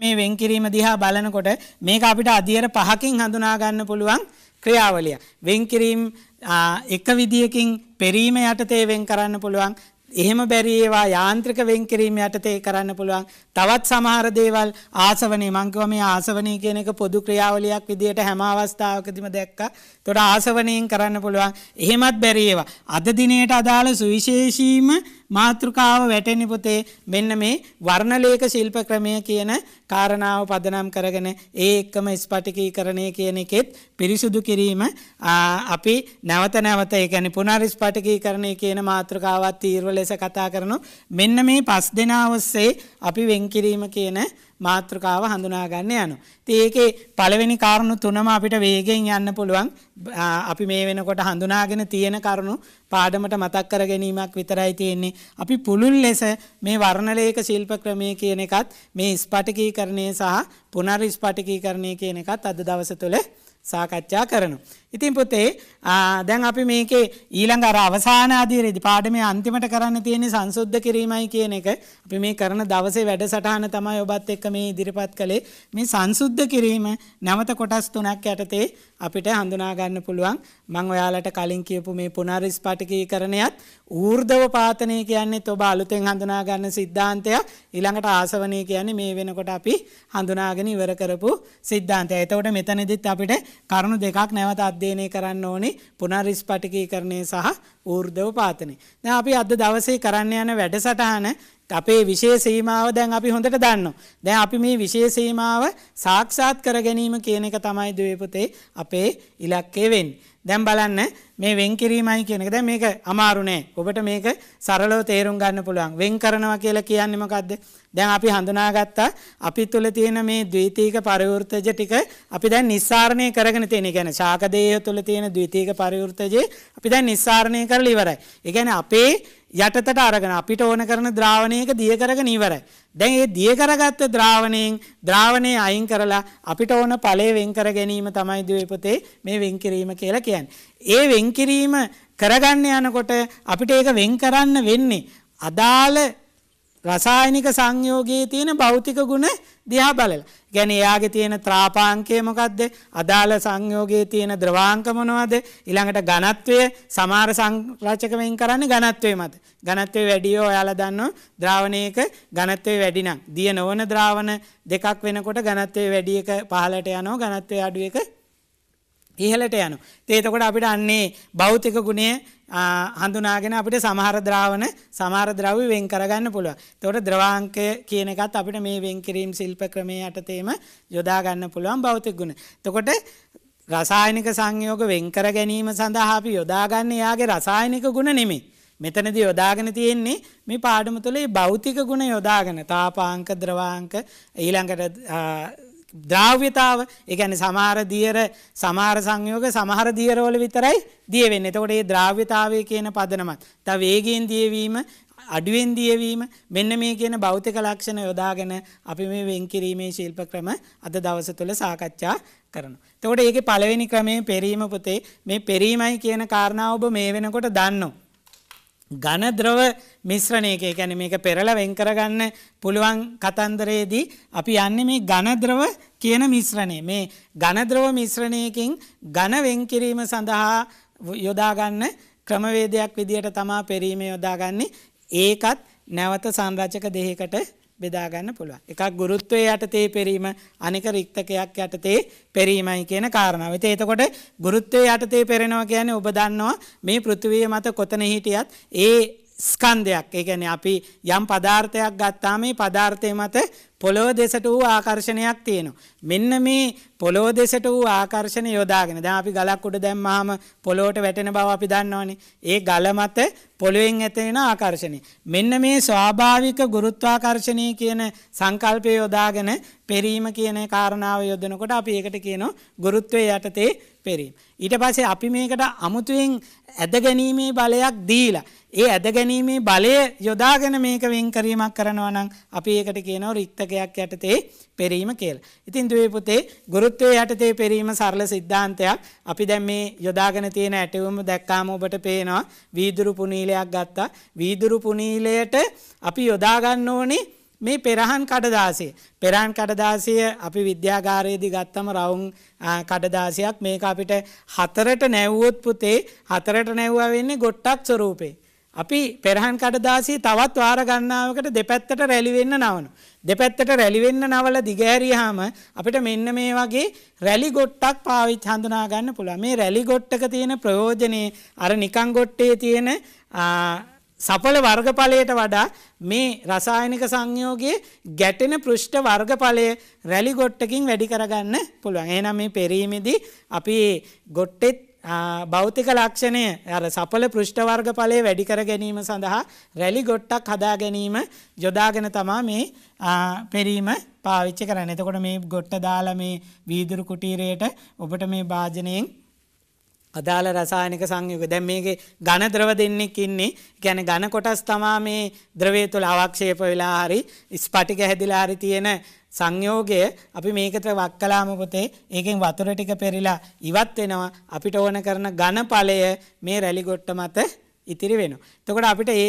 මේ වෙන්කිරීම දිහා බලනකොට මේක අපිට අධියර පහකින් හඳුනාගන්න පුළුවන් ක්‍රියාවලිය. වෙන්කිරීම් එක විදිියකින් පෙරීම යටතේ වෙන් කරන්න පුළුවන් එහෙම බැරි ඒවා යාන්ත්‍රික වෙන්කිරීම යටතේ කරන්න පුළුවන් තවත් සමහර දේවල් ආසවනේ මංකව මේ ආසවනී කියන එක පොදු ක්‍රියාවලියක් විදිහට හැම අවස්ථාවකදිම දැක්කා. ඒතකොට ආසවණයෙන් කරන්න පුළුවන්. එහෙමත් බැරි ඒවා අද දිනේට අදාළ සුවිශේෂීම මාතෘකාව වැටෙනි පුතේ මෙන්න මේ වර්ණලේඛ ශිල්ප ක්‍රමය කියන කාරණාව පදනම් කරගෙන ඒ එක්කම ස්පටිකීකරණය කියන එකෙත් පිරිසුදු කිරීම අපි නැවත නැවත ඒ කියන්නේ පුනරිස්පටිකීකරණය කියන මාතෘකාවත් තීරව ලෙස කතා කරනු මෙන්න මේ පස් දෙනා ඔස්සේ අපි වෙන් කිරීම කියන මාතෘකාව හඳුනාගන්න යනු. ඒකේ පළවෙනි කාරණු තුනම අපිට වේගෙන් යන්න පුළුවන් අපි මේ වෙනකොට හඳුනාගෙන තියෙන කරුණු පාඩමට මතක් කර ගැනීමක් විතරයි තියෙන්නේ. අපි පුළුල් ලෙස මේ වර්ණලේක ශිල්ප ක්‍රමය කියන එකත් මේ ස්පටිකීකරණය සහ පුනර් ස්පටිකීකරණය කියන එකත් අද දවස තුළ සාකච්ඡා කරනු. ඉතින් පුතේ දැන් අපි මේකේ ඊළඟ අර අවසාන අධීරේදී පාඩමේ අන්තිමට කරන්න තියෙන්නේ සංසුද්ධ කිරීමයි කියන එක. අපි මේ කරන දවසේ වැඩසටහන තමයි ඔබත් එක්ක මේ ඉදිරිපත් කළේ. මේ සංසුද්ධ කිරීම නැවත කොටස් තුනක් යටතේ අපිට හඳුනා ගන්න පුළුවන්. මම ඔයාලට කලින් කියපු මේ පුනරිස්පටිකීකරණයත් ඌර්ධව පාතනය කියන්නේ ඔබ අලුතෙන් හඳුනා ගන්න සිද්ධාන්තයක්. ඊළඟට ආසවණය කියන්නේ මේ වෙනකොට අපි හඳුනාගෙන ඉවර කරපු සිද්ධාන්තය. එතකොට මෙතනදිත් අපිට කරුණු දෙකක් නැවත අධ්‍යයනය අධ්‍යයනය කරන්න ඕනේ පුනරිස්පටිකීකරණය සහ ඌර්ධව පාතනය. දැන් අපි අද දවසේ කරන්න යන වැඩසටහන අපේ විශේෂීමාව දැන් අපි හොඳට දන්න. දැන් අපි මේ විශේෂීමාව සාක්ෂාත් කර ගැනීම කියන එක තමයි දවපතේ අපේ ඉලක්කේ වෙන්. දැම් බලන්න මේ වෙන් කිරීමයි කියනක දැ මේක අමාරුණේ ඔබට මේක සරලව තේරුම් ගන්න පුළුවන් වෙන් කරනවා කියලා කියන්නමකක්ද. දැන් අපි හඳුනාගත්තා අපි තුළ තියෙන මේ දවීතීක පරිවෘර්තජ ටික අපි දැන් නිස්සාරණය කරගෙන තියෙන ගැන ශාකදේය තුළ තියෙන දවීතීක පරිවෘර්තජය අපි දැන් නිස්සාරණය කර ලිවරයි. එකගැන අපේ යටතට අරගෙන අපිට ඕන කරන ද්‍රාවණයක දියකරගෙන ඉවරයි. දැන් ඒ දියකරගත්ත ද්‍රාවණයෙන් ද්‍රාවණය අයින් කරලා අපිට ඕන ඵලය වෙන් කර ගැනීම තමයි ද්වේපතේ මේ වෙන් කිරීම කියලා කියන්නේ. ඒ වෙන් කිරීම කරගන්න යනකොට අපිට ඒක වෙන් කරන්න වෙන්නේ අදාළ රසායනික සංයෝගයේ තියෙන භෞතික ගුණ දිහා බලලා. ගැන එයාගේ තියෙන ත්‍රාපාංකය මොකක්ද? අදාළ සංයෝගයේ තියෙන ද්‍රවාංක මොනවද? ඊළඟට ඝනත්වය සමහර සංරචක වෙන් කරන්නේ ඝනත්වය මත. ඝනත්වය වැඩි ඔයාලා දන්නවා ද්‍රාවණයක ඝනත්වය වැඩි නම් දිය නොවන ද්‍රාවණ දෙකක් වෙනකොට ඝනත්වය වැඩි එක පහළට යනවා ඝනත්වය අඩු එක ඉහලට යනු. ඒතකොට අපිට අන්නේ භෞතික ගුණය හඳුනාගෙන අපිට සමහර ද්‍රාවන සමහර ද්‍රව්‍ය වෙන් කරගන්න පුළුවන්. එතකොට ද්‍රවාංකය කියන එකත් අපිට මේ වෙන් කිරීම ශිල්ප ක්‍රමයේ යටතේම යොදා ගන්න පුළුවන් භෞතික ගුණ. එතකොට රසායනික සංයෝග වෙන් කර ගැනීම සඳහා අපි යොදා ගන්න යාගේ රසායනික ගුණ නෙමෙයි. මෙතනදී යොදාගෙන තියෙන්නේ මේ පාඩම තුළ භෞතික ගුණ යොදාගෙන තාපාංක ද්‍රවාංක ඊළඟට ද්‍රව්‍යතාව එකන සමහර දියර සමාර සංයෝග සමහර දියරෝල විතරයි දිය වෙන්න එතකොට ඒ ද්‍රව්‍යතාවය කියන පදනමත් ත වේගෙන් දියවීම අඩුවෙන් දියවීම මෙන්න මේ කියන භෞතික ලක්ෂණ යොදාගෙන අපි මේ වෙන්කිරීමේ ශිල්ප ක්‍රම අද දවස තුළ සාකච්ඡා කරන. තකොට ඒක පළවෙනි ක්‍රමේ පෙරීම පුතේ මේ පෙරීමයි කියන කාරණාව ඔබ මේ වෙනකොට දන්නවා. ඝන ද්‍රව මිශ්‍රණයක ඒ කියන්නේ මේක පෙරලා වෙන් කරගන්න පුළුවන් කතන්දරයේදී අපි යන්නේ මේ ඝන ද්‍රව කියන මිශ්‍රණය. මේ ඝන ද්‍රව මිශ්‍රණයකින් ඝන වෙන් කිරීම සඳහා යොදා ගන්න ක්‍රමවේදයක් විදියට තමා පෙරීම යොදාගන්නේ. ඒකත් නැවත සංරචක දෙහිකට බෙදා ගන්න පුළුවන්. එකක් ගුරුත්වයේ යටතේ පෙරීම අනික රික්තකයක් යටතේ පෙරීමයි කියන කාරණාව. ඉතින් එතකොට ගුරුත්වයේ යටතේ පෙරෙනවා කියන්නේ ඔබ දන්නවා මේ පෘථිවිය මත කොතන හිටියත් ඒ ස්කන්ධයක් ඒකැන අපි යම් පදාර්ථයක් ගත්තා මේ පදාර්ථය මත පොළොව දෙසට වූ ආකර්ෂණයක් තියෙනවා. මෙන්න මේ පොළොව දෙසට වූ ආකර්ෂණ යොදාගෙන දැන් අපි ගලක් උඩ දැම්මහම පොළොවට වැටෙන බව අපි දන්නවනේ. ඒ ගල මත පොළොවෙන් ඇතිවෙන ආකර්ෂණය. මෙන්න මේ ස්වාභාවික ගුරුත්වාකර්ෂණය කියන සංකල්පය යොදාගෙන පෙරීම කියන කාරණාව යොදනකොට අපි ඒකට කියනවා ගුරුත්වය යටතේ පෙරීම. ඊට පස්සේ අපි මේකට අමුතුවෙන් ඇදගැනීමේ බලයක් දීලා. ඒ ඇදගැනීමේ බලය යොදාගෙන මේක වෙන්කරීමක් කරනවා නම් අපි ඒකට කියනව රික්තකයක් යටතේ පෙරීම කියලා. ඉතින් දුවේ පුතේ ගුරුත්වය යටතේ පෙරීම සරල සිද්ධාන්තයක්. අපි දැන් මේ යොදාගෙන තියෙන ඇටවුම දැක්කාම ඔබට පේනවා වීදුරු පුනීලයක් ගත්තා. වීදුරු පුනීලයට අපි යොදා ගන්න ඕනේ මේ පෙරහන් කඩදාසය. පෙරහන් කඩදාසය අපි විද්‍යාගාරයේදී ගත්තම රවුම් කඩදාසයක් මේක අපිට හතරට නැව්වොත් පුතේ හතරට නැව්වා වෙන්නේ ගොට්ටක් ස්වරූපේ. අපි පෙරහන් කඩදාසී තවත් වාර ගණනාවකට දෙපැත්තට රැලි වෙන්න නවන. දෙපැත්තට රැලි වෙන්න නවල දිගෑරියාම අපිට මෙන්න මේ වගේ රැලි ගොට්ටක් පාවිච්චි හඳුනා ගන්න පුළුවන්. මේ රැලි ගොට්ටක තියෙන ප්‍රයෝජනේ අර නිකන් ගොට්ටේ තියෙන සඵල වර්ගඵලයට වඩා මේ රසායනික සංයෝගයේ ගැටෙන පෘෂ්ඨ වර්ගඵලය රැලි ගොට්ටකින් වැඩි කරගන්න පුළුවන්. එහෙනම් මේ පෙරීමේදී අපි ගොට්ටෙත් භෞතික ලක්ෂණය අර සඵල පෘෂ්ඨ වර්ගඵලය වැඩි කර ගැනීම සඳහා රැලි ගොට්ටක් හදා ගැනීම යොදාගෙන තමා මේ පෙරීම පාවිච්චි කරන්න. එතකොට මේ ගොට්ට දාලා මේ වීදුරු කුටීරයට ඔබට මේ භාජනයෙන් අදාළ රසායනික සංයුග දැන් මේකේ ඝන ද්‍රව දෙන්නෙක් ඉන්නේ. කියන්නේ ඝන කොටස් තමා මේ ද්‍රවය තුළ අවක්ෂේප වෙලා හරි ස්පටික හැදිලා හරි තියෙන සංයෝගය අපි මේකට වක් කළාම පුතේ ඒකෙන් වතුර ටික පෙරිලා ඉවත් වෙනවා. අපිට ඕන කරන ඝන ඵලය මේ රැලි ගොට්ට මත ඉතිරි වෙනවා. එතකොට අපිට ඒ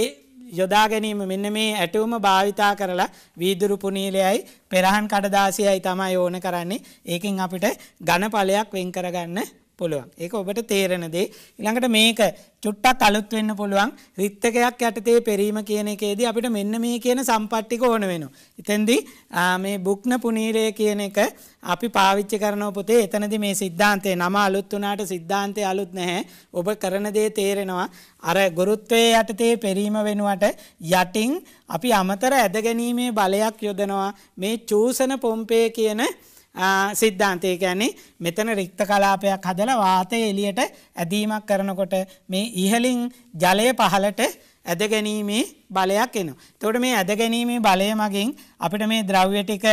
යොදා ගැනීම මෙන්න මේ ඇටවුම භාවිතා කරලා වීදුරු පුනීලයයි පෙරහන් කඩදාසියයි තමයි ඕන කරන්නේ. ඒකෙන් අපිට ඝන ඵලයක් වෙන් කරගන්න පුළුවන්. ඒක ඔබට තේරෙන දේ. ඊළඟට මේක චුට්ටක් අලුත් වෙන්න පුළුවන්. රිත්තකයක් යටතේ පෙරීම කියන එකේදී අපිට මෙන්න මේ කියන සම්පත්තික ඕන වෙනවා. එතෙන්දී මේ බුක්න පුනීරය කියන එක අපි පාවිච්චි කරන පොතේ එතනදී මේ සිද්ධාන්තේ නම අලුත් වුණාට සිද්ධාන්තේ අලුත් නැහැ. ඔබ කරන දේ තේරෙනවා. අර ගුරුත්වයේ යටතේ පෙරීම වෙනුවට යටින් අපි අමතර ඇද ගැනීමේ බලයක් යොදනවා. මේ චූසන පොම්පේ කියන සිද්ධාන්තය කියන්නේ මෙතන රික්ත කලාපයක් හදලා වාතය එළියට ඇදීමක් කරනකොට මේ ඉහලින් ජලය පහලට ඇදගැනීමේ බලයක් එනවා. එතකොට මේ ඇදගැනීමේ බලය මගින් අපිට මේ ද්‍රව්‍ය ටික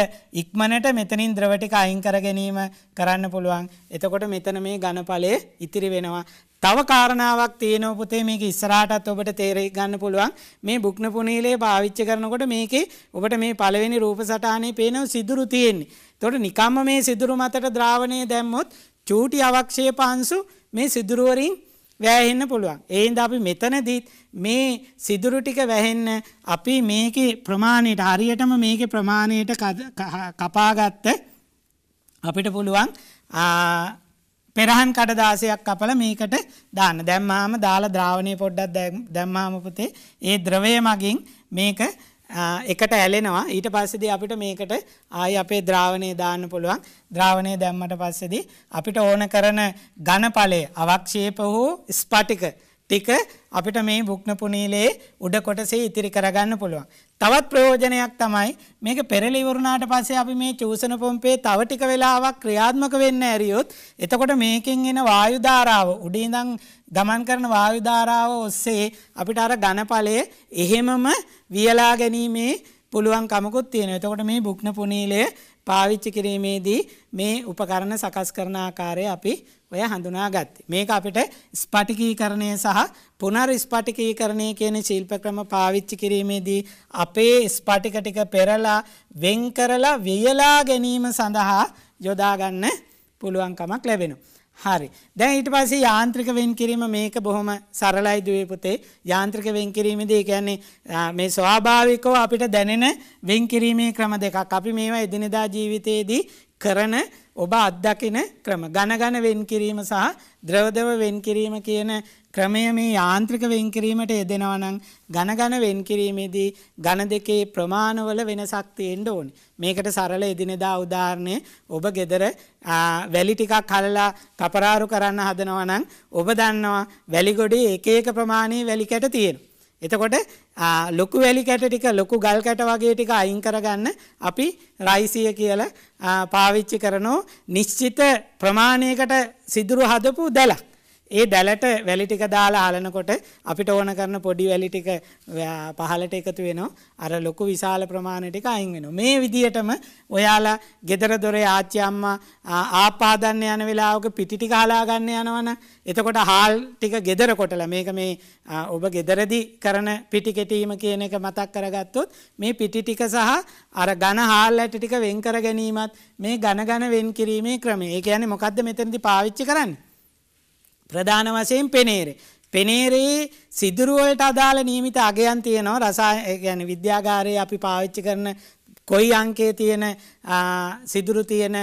ඉක්මනට මෙතනින් ද්‍රව ටික අයින් කර ගැනීම කරන්න පුළුවන්. එතකොට මෙතන මේ ඝනඵලය ඉතිරි වෙනවා. තව කාරණාවක් තියෙනවා පුතේ මේක ඉස්සරහටත් ඔබට තේරෙයි ගන්න පුළුවන්. මේ බුක්න පුනීලේ පාවිච්චි කරනකොට මේකේ ඔබට මේ පළවෙනි රූප සටහනේ පේන සිදුරු තියෙන්නේ. එතකොට නිකම්ම මේ සිදුරු මතට ද්‍රාවණය දැම්මොත් චූටි අවක්ෂේප අංශු මේ සිදුරු වලින් වැහෙන්න පුළුවන්. ඒන්ද අපි මෙතනදීත් මේ සිදුරු ටික වැහෙන්න අපි මේක ප්‍රමාණයට හරියටම මේක ප්‍රමාණයට කපාගත්ත අපිට පුළුවන් පෙරහන් කඩදාසයක් කපල මේකට දාන්න දැම්මාම දාලා ද්‍රාවණය පොඩ්ඩක් දැම්මාමපතේ ඒ ද්‍රවය මගින් මේක එකට ඇලෙනවා ඊට පස්සේදී අපිට මේකට ආයි අපේ ද්‍රාවණය දාන්න පුළුවන් ද්‍රාවණය දැම්මට පස්සේදී අපිට ඕන කරන ඝනඵලය අවක්ෂේප වූ ස්පටික ටික අපිට මේ බුක්න පුනීලේ උඩ කොටසේ ඉතිරි කරගන්න පුළුවන්. තවත් ප්‍රයෝජනයක් තමයි මේක පෙරලි වුණාට පස්සේ අපි මේ චූසන පොම්පේ තව ටික වෙලාවක් ක්‍රියාත්මක වෙන්න ඇරියොත් එතකොට මේකෙන් එන වායු ධාරාව උඩින් ඉඳන් ගමන් කරන වායු ධාරාව ඔස්සේ අපිට අර ඝනඵලය එහෙමම වියලා ගැනීමේ පුළුවන් කමකුත් තියෙනවා. එතකොට මේ බුක්න පුනීලය පාවිච්චි කිරීමේදී මේ උපකරණ සකස් කරන ආකාරය අපි ඔය හඳුනා ගත්තේ. මේක අපිට ස්පටිකීකරණය සහ පුනර් ස්පටිකීකරණය කියන ශිල්ප ක්‍රම පාවිච්චි කිරීමේදී අපේ ස්පටික ටික පෙරලා වෙන් කරලා වියලා ගැනීම සඳහා යොදා ගන්න පුළුවන්කමක් ලැබෙනවා. හරි දැන් ඊට පස්සේ යාන්ත්‍රික වෙන් කිරීම මේක බොහොම සරලයි දුවේ පුතේ යාන්ත්‍රික වෙන් කිරීමේදී කියන්නේ මේ ස්වාභාවිකව අපිට දැනෙන වෙන් කිරීමේ ක්‍රම දෙකක් අපි මේවා එදිනෙදා ජීවිතයේදී කරන ඔබ අත්දකින ක්‍රම ඝන ඝන වෙන් කිරීම සහ ද්‍රවදව වෙන් කිරීම කියන ක්‍රමය මේ යාන්ත්‍රික වෙන්කිරීමට යෙදෙනවා නම් ඝන ඝන වෙන්කිරීමේදී ඝන දෙකේ ප්‍රමාණවල වෙනසක් තියෙන්න ඕනි. මේකට සරල එදිනෙදා උදාහරණය ඔබ ගෙදර වැලි ටිකක් හලලා කපරාරු කරන්න හදනවා නම් ඔබ දන්නවා වැලි ගොඩේ එක එක ප්‍රමාණයේ වැලි කැට තියෙනවා. එතකොට ලොකු වැලි කැට ටික ලොකු ගල් කැට වගේ ටික අයින් කරගන්න අපි රයිසිය කියලා පාවිච්චි කරනෝ නිශ්චිත ප්‍රමාණයකට සිදුරු හදපු දැලක්. ඒ දැලට වැලි ටික දාලා හලනකොට අපිට ඕන කරන පොඩි වැලි ටික පහලට එකතු වෙනවා. අර ලොකු විශාල ප්‍රමාණය ටික අයින් වෙනවා. මේ විදිහටම ඔයාලා ගෙදර දොරේ ආච්චි අම්මා ආපාදන්න යන වෙලාවක පිටි ටික හලා ගන්න යනවනේ. එතකොට හාල් ටික ගෙදර කොටලා මේක මේ ඔබ ගෙදරදී කරන පිටි කෙටීම කියන එක මතක් කරගත්තොත් මේ පිටි ටික සහ අර ඝන හාල් ඇට ටික වෙන් කර ගැනීමත් මේ ඝන ඝන වෙන් කිරීමේ ක්‍රමය. ඒ කියන්නේ මොකද්ද මෙතනදී පාවිච්චි කරන්නේ? ප්‍රධාන වශයෙන් පෙනේරේ. පෙනේරේ සිදුරුවලට අදාළ නීමිත අගයන් තියෙනවා රසා ගැන විද්‍යාගාරයේ අපි පාවිච්චි කරන කොයි අංකේ තියෙන සිදුරු තියෙන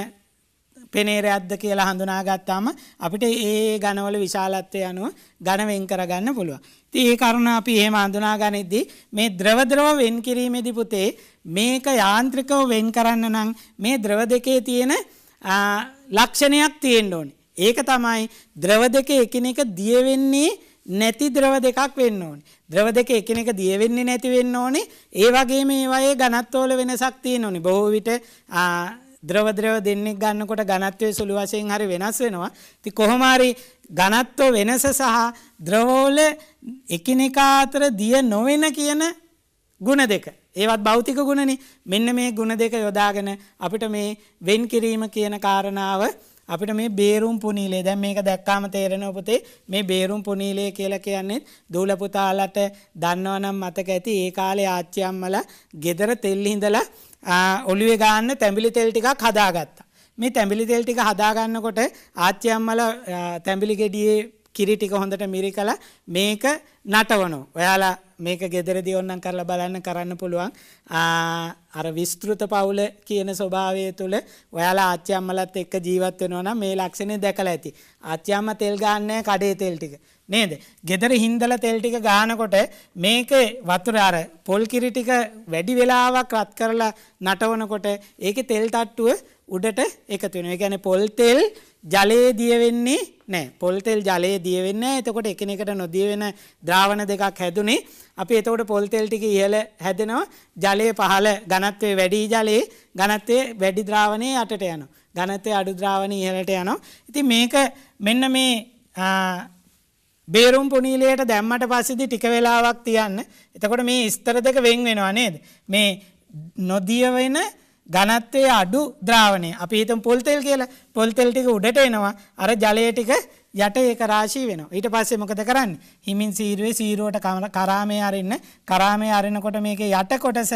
පෙනේරයක්ද කියලා හඳුනාගත්තාම අපිට ඒ ගණවල විශාලත්වය අනුව ගණ වෙන් කරගන්න පුළුවන්. ඉතින් ඒ කරුණ අපි එහෙම හඳුනා ගනිද්දී මේ ද්‍රව ද්‍රව වෙන් කිරීමේදී පුතේ මේක යාන්ත්‍රිකව වෙන් කරන්න නම් මේ ද්‍රව දෙකේ තියෙන ලක්ෂණයක් තියෙන්න ඕනේ. ඒක තමයි ද්‍රව දෙක එකිනෙක දිය වෙන්නේ නැති ද්‍රව දෙකක් වෙන්න ඕනේ. ද්‍රව දෙක එකිනෙක දිය වෙන්නේ නැති වෙන්න ඕනේ. ඒ වගේම ඒවායේ ඝනත්වවල වෙනසක් තියෙන්න ඕනේ. බොහෝ විට ද්‍රව ද්‍රව දෙන්නේ ගන්නකොට ඝනත්වයේ සුළු වශයෙන් හරි වෙනස් වෙනවා. ඉතින් කොහොම හරි ඝනත්ව වෙනස සහ ද්‍රවවල එකිනෙකා අතර දිය නොවන කියන ගුණ දෙක. ඒවත් භෞතික ගුණනේ. මෙන්න මේ ගුණ දෙක යොදාගෙන අපිට මේ වෙන් කිරීම කියන කාරණාව අපිට මේ බේරුම් පුනීලේ දැන් මේක දැක්කාම තේරෙන පුතේ මේ බේරුම් පුනීලේ කියලා කියන්නේ දූල පුතාලට දන්නවනම් මතක ඇති ඒ කාලේ ආච්චි අම්මලා ගෙදර තෙල් ඉඳලා ඔළුවේ ගන්න තැඹිලි තෙල් ටිකක් හදාගත්තා. මේ තැඹිලි තෙල් ටික හදාගන්නකොට ආච්චි අම්මලා තැඹිලි ගෙඩියේ කිරි ටික හොඳට මිරිකලා මේක නටවනවා. ඔයාලා මේක gederedi ඕන්නම් කරලා බලන්න කරන්න පුළුවන්. අර විස්තෘත පවුල කියන ස්වභාවය තුළ ඔයාලා ආච්චි අම්මලත් එක්ක ජීවත් වෙනවා නම් මේ ලක්ෂණේ දැකලා ඇති. ආච්චි අම්මා තෙල් ගන්නෑ කඩේ තෙල් ටික. නේද? gedara හින්දලා තෙල් ටික ගන්නකොට මේකේ වතුර අර පොල් කිරි ටික වැඩි වෙලාවක් රත් කරලා නටවනකොට ඒකේ තෙල් තට්ටුව උඩට එකතු වෙනවා. ඒ කියන්නේ පොල් තෙල් ජලයේ දියවෙන්නේ නෑ පොල්තෙල් ජලයේ දියවෙන්න එතකොට එකනෙකට නොදියවෙන ද්‍රාවණ දෙකක් හැදුනේ අපි එතකොට පොල්තෙල්ටික ඉහල හැදෙනවා ජලය පහල ගනත්වේ වැඩී ජලයේ ගනත්වය වැඩි ද්‍රාවණය යටට යන. ගනතය අඩු ද්‍රාවණ ඉහලට යනවා. ඉති මේක මෙන්න මේ බේරුම් පුනීලයට දැම්මට පසිදි ටික වෙලාවක් තියන්න එතකොට මේ ස්තර දෙක වෙන් වෙනවා නේද. මේ නොදියවෙන ඝනත්වය අඩු ද්‍රාවණය. අපි හිතමු පොල් තෙල් කියලා. පොල් තෙල් ටික උඩට එනවා. අර ජලය ටික යට ඒක රාශී වෙනවා. ඊට පස්සේ මොකද කරන්නේ? හිමින් සීරුවේ සීරුවට කරාමේ අරින්න. කරාමේ අරිනකොට මේකේ යට කොටස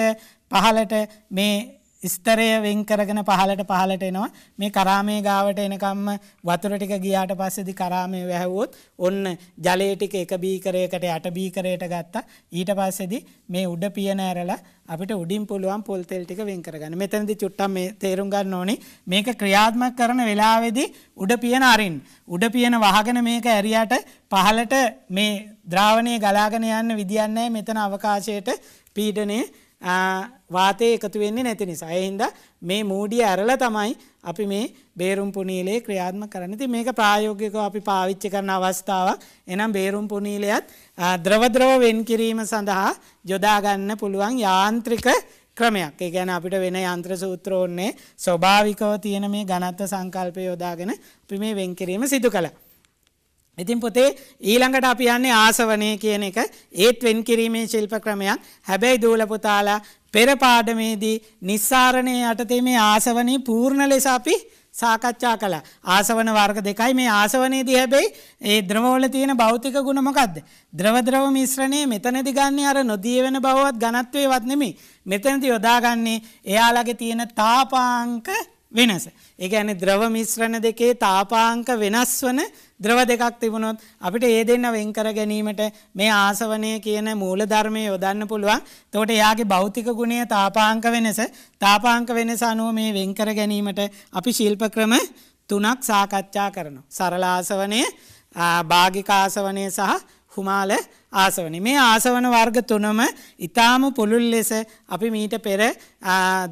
පහලට මේ ස්තරය වෙන් කරගෙන පහලට පහලට එනවා මේ කරාමේ ගාවට එනකම්ම වතුර ටික ගියාට පස්සේදි කරාමේ වැහුවොත් ඔන්න ජලය ටික එක බීකරයකට යට බීකරයට ගත්තා ඊට පස්සේදි මේ උඩ පියන ඇරලා අපිට උඩින් පුළුවන් පොල් තෙල් ටික වෙන් කරගන්න. මෙතනදී චුට්ටක් මේ තේරුම් ගන්න ඕනේ මේක ක්‍රියාත්මක කරන වෙලාවේදී උඩ පියන අරින් උඩ පියන වහගෙන මේක ඇරියට පහලට මේ ද්‍රාවණය ගලාගෙන යන්න විදියන්නේ මෙතන අවකාශයට පීඩනේ වාතය එකතු වෙන්නේ නැති නිසා. ඒ හින්දා මේ මූඩිය ඇරලා තමයි අපි මේ බේරුම් පුනීලේ ක්‍රියාත්මක කරන්නේ. ඉතින් මේක ප්‍රායෝගිකව අපි පාවිච්චි කරන අවස්ථාවක්. එහෙනම් බේරුම් පුනීලයත් ද්‍රව ද්‍රව වෙන් කිරීම සඳහා යොදා ගන්න පුළුවන් යාන්ත්‍රික ක්‍රමයක්. ඒ කියන්නේ අපිට වෙන යන්ත්‍ර සූත්‍ර ඕනේ ස්වභාවිකව තියෙන මේ ඝනත්ව සංකල්පය යොදාගෙන අපි මේ වෙන් කිරීම සිදු කළා. ඉතින් පුතේ ඊළඟට අපි යන්නේ ආසවණේ කියන එක ඒත් වෙන් කිරීමේ ශිල්ප ක්‍රමයක්. හැබැයි දූල පුතාලා පෙර පාඩමේදී නිස්සාරණේ යටතේ මේ ආසවණේ පූර්ණ ලෙස අපි සාකච්ඡා කළා. ආසවන වර්ග දෙකයි මේ ආසවණේදී හැබැයි ඒ ද්‍රවවල තියෙන භෞතික ගුණ මොකද්ද? ද්‍රව ද්‍රව මිශ්‍රණය මෙතනදී ගන්න අර නොදී වෙන බවවත් ඝනත්වයවත් නෙමෙයි. මෙතනදී යොදාගන්නේ එයාලගේ තියෙන තාපාංක වෙනස. ඒ කියන්නේ ද්‍රව මිශ්‍රණ දෙකේ තාපාංක වෙනස් වන ද්‍රව දෙකක් තිබුණොත් අපිට ඒ දෙන්න වෙන් කර ගැනීමට මේ ආසවණය කියන මූලධර්මය යොදන්න පුළුවන්. එතකොට එයාගේ භෞතික ගුණය තාපාංක වෙනස, තාපාංක වෙනස අනුව මේ වෙන් කර ගැනීමට අපි ශිල්ප ක්‍රම තුනක් සාකච්ඡා කරනවා. සරල ආසවණය, භාගික ආසවණය සහ හුමාල ආසවනි. මේ ආසවන වර්ග තුනම ඊටාම පුළුල් ලෙස අපි මීට පෙර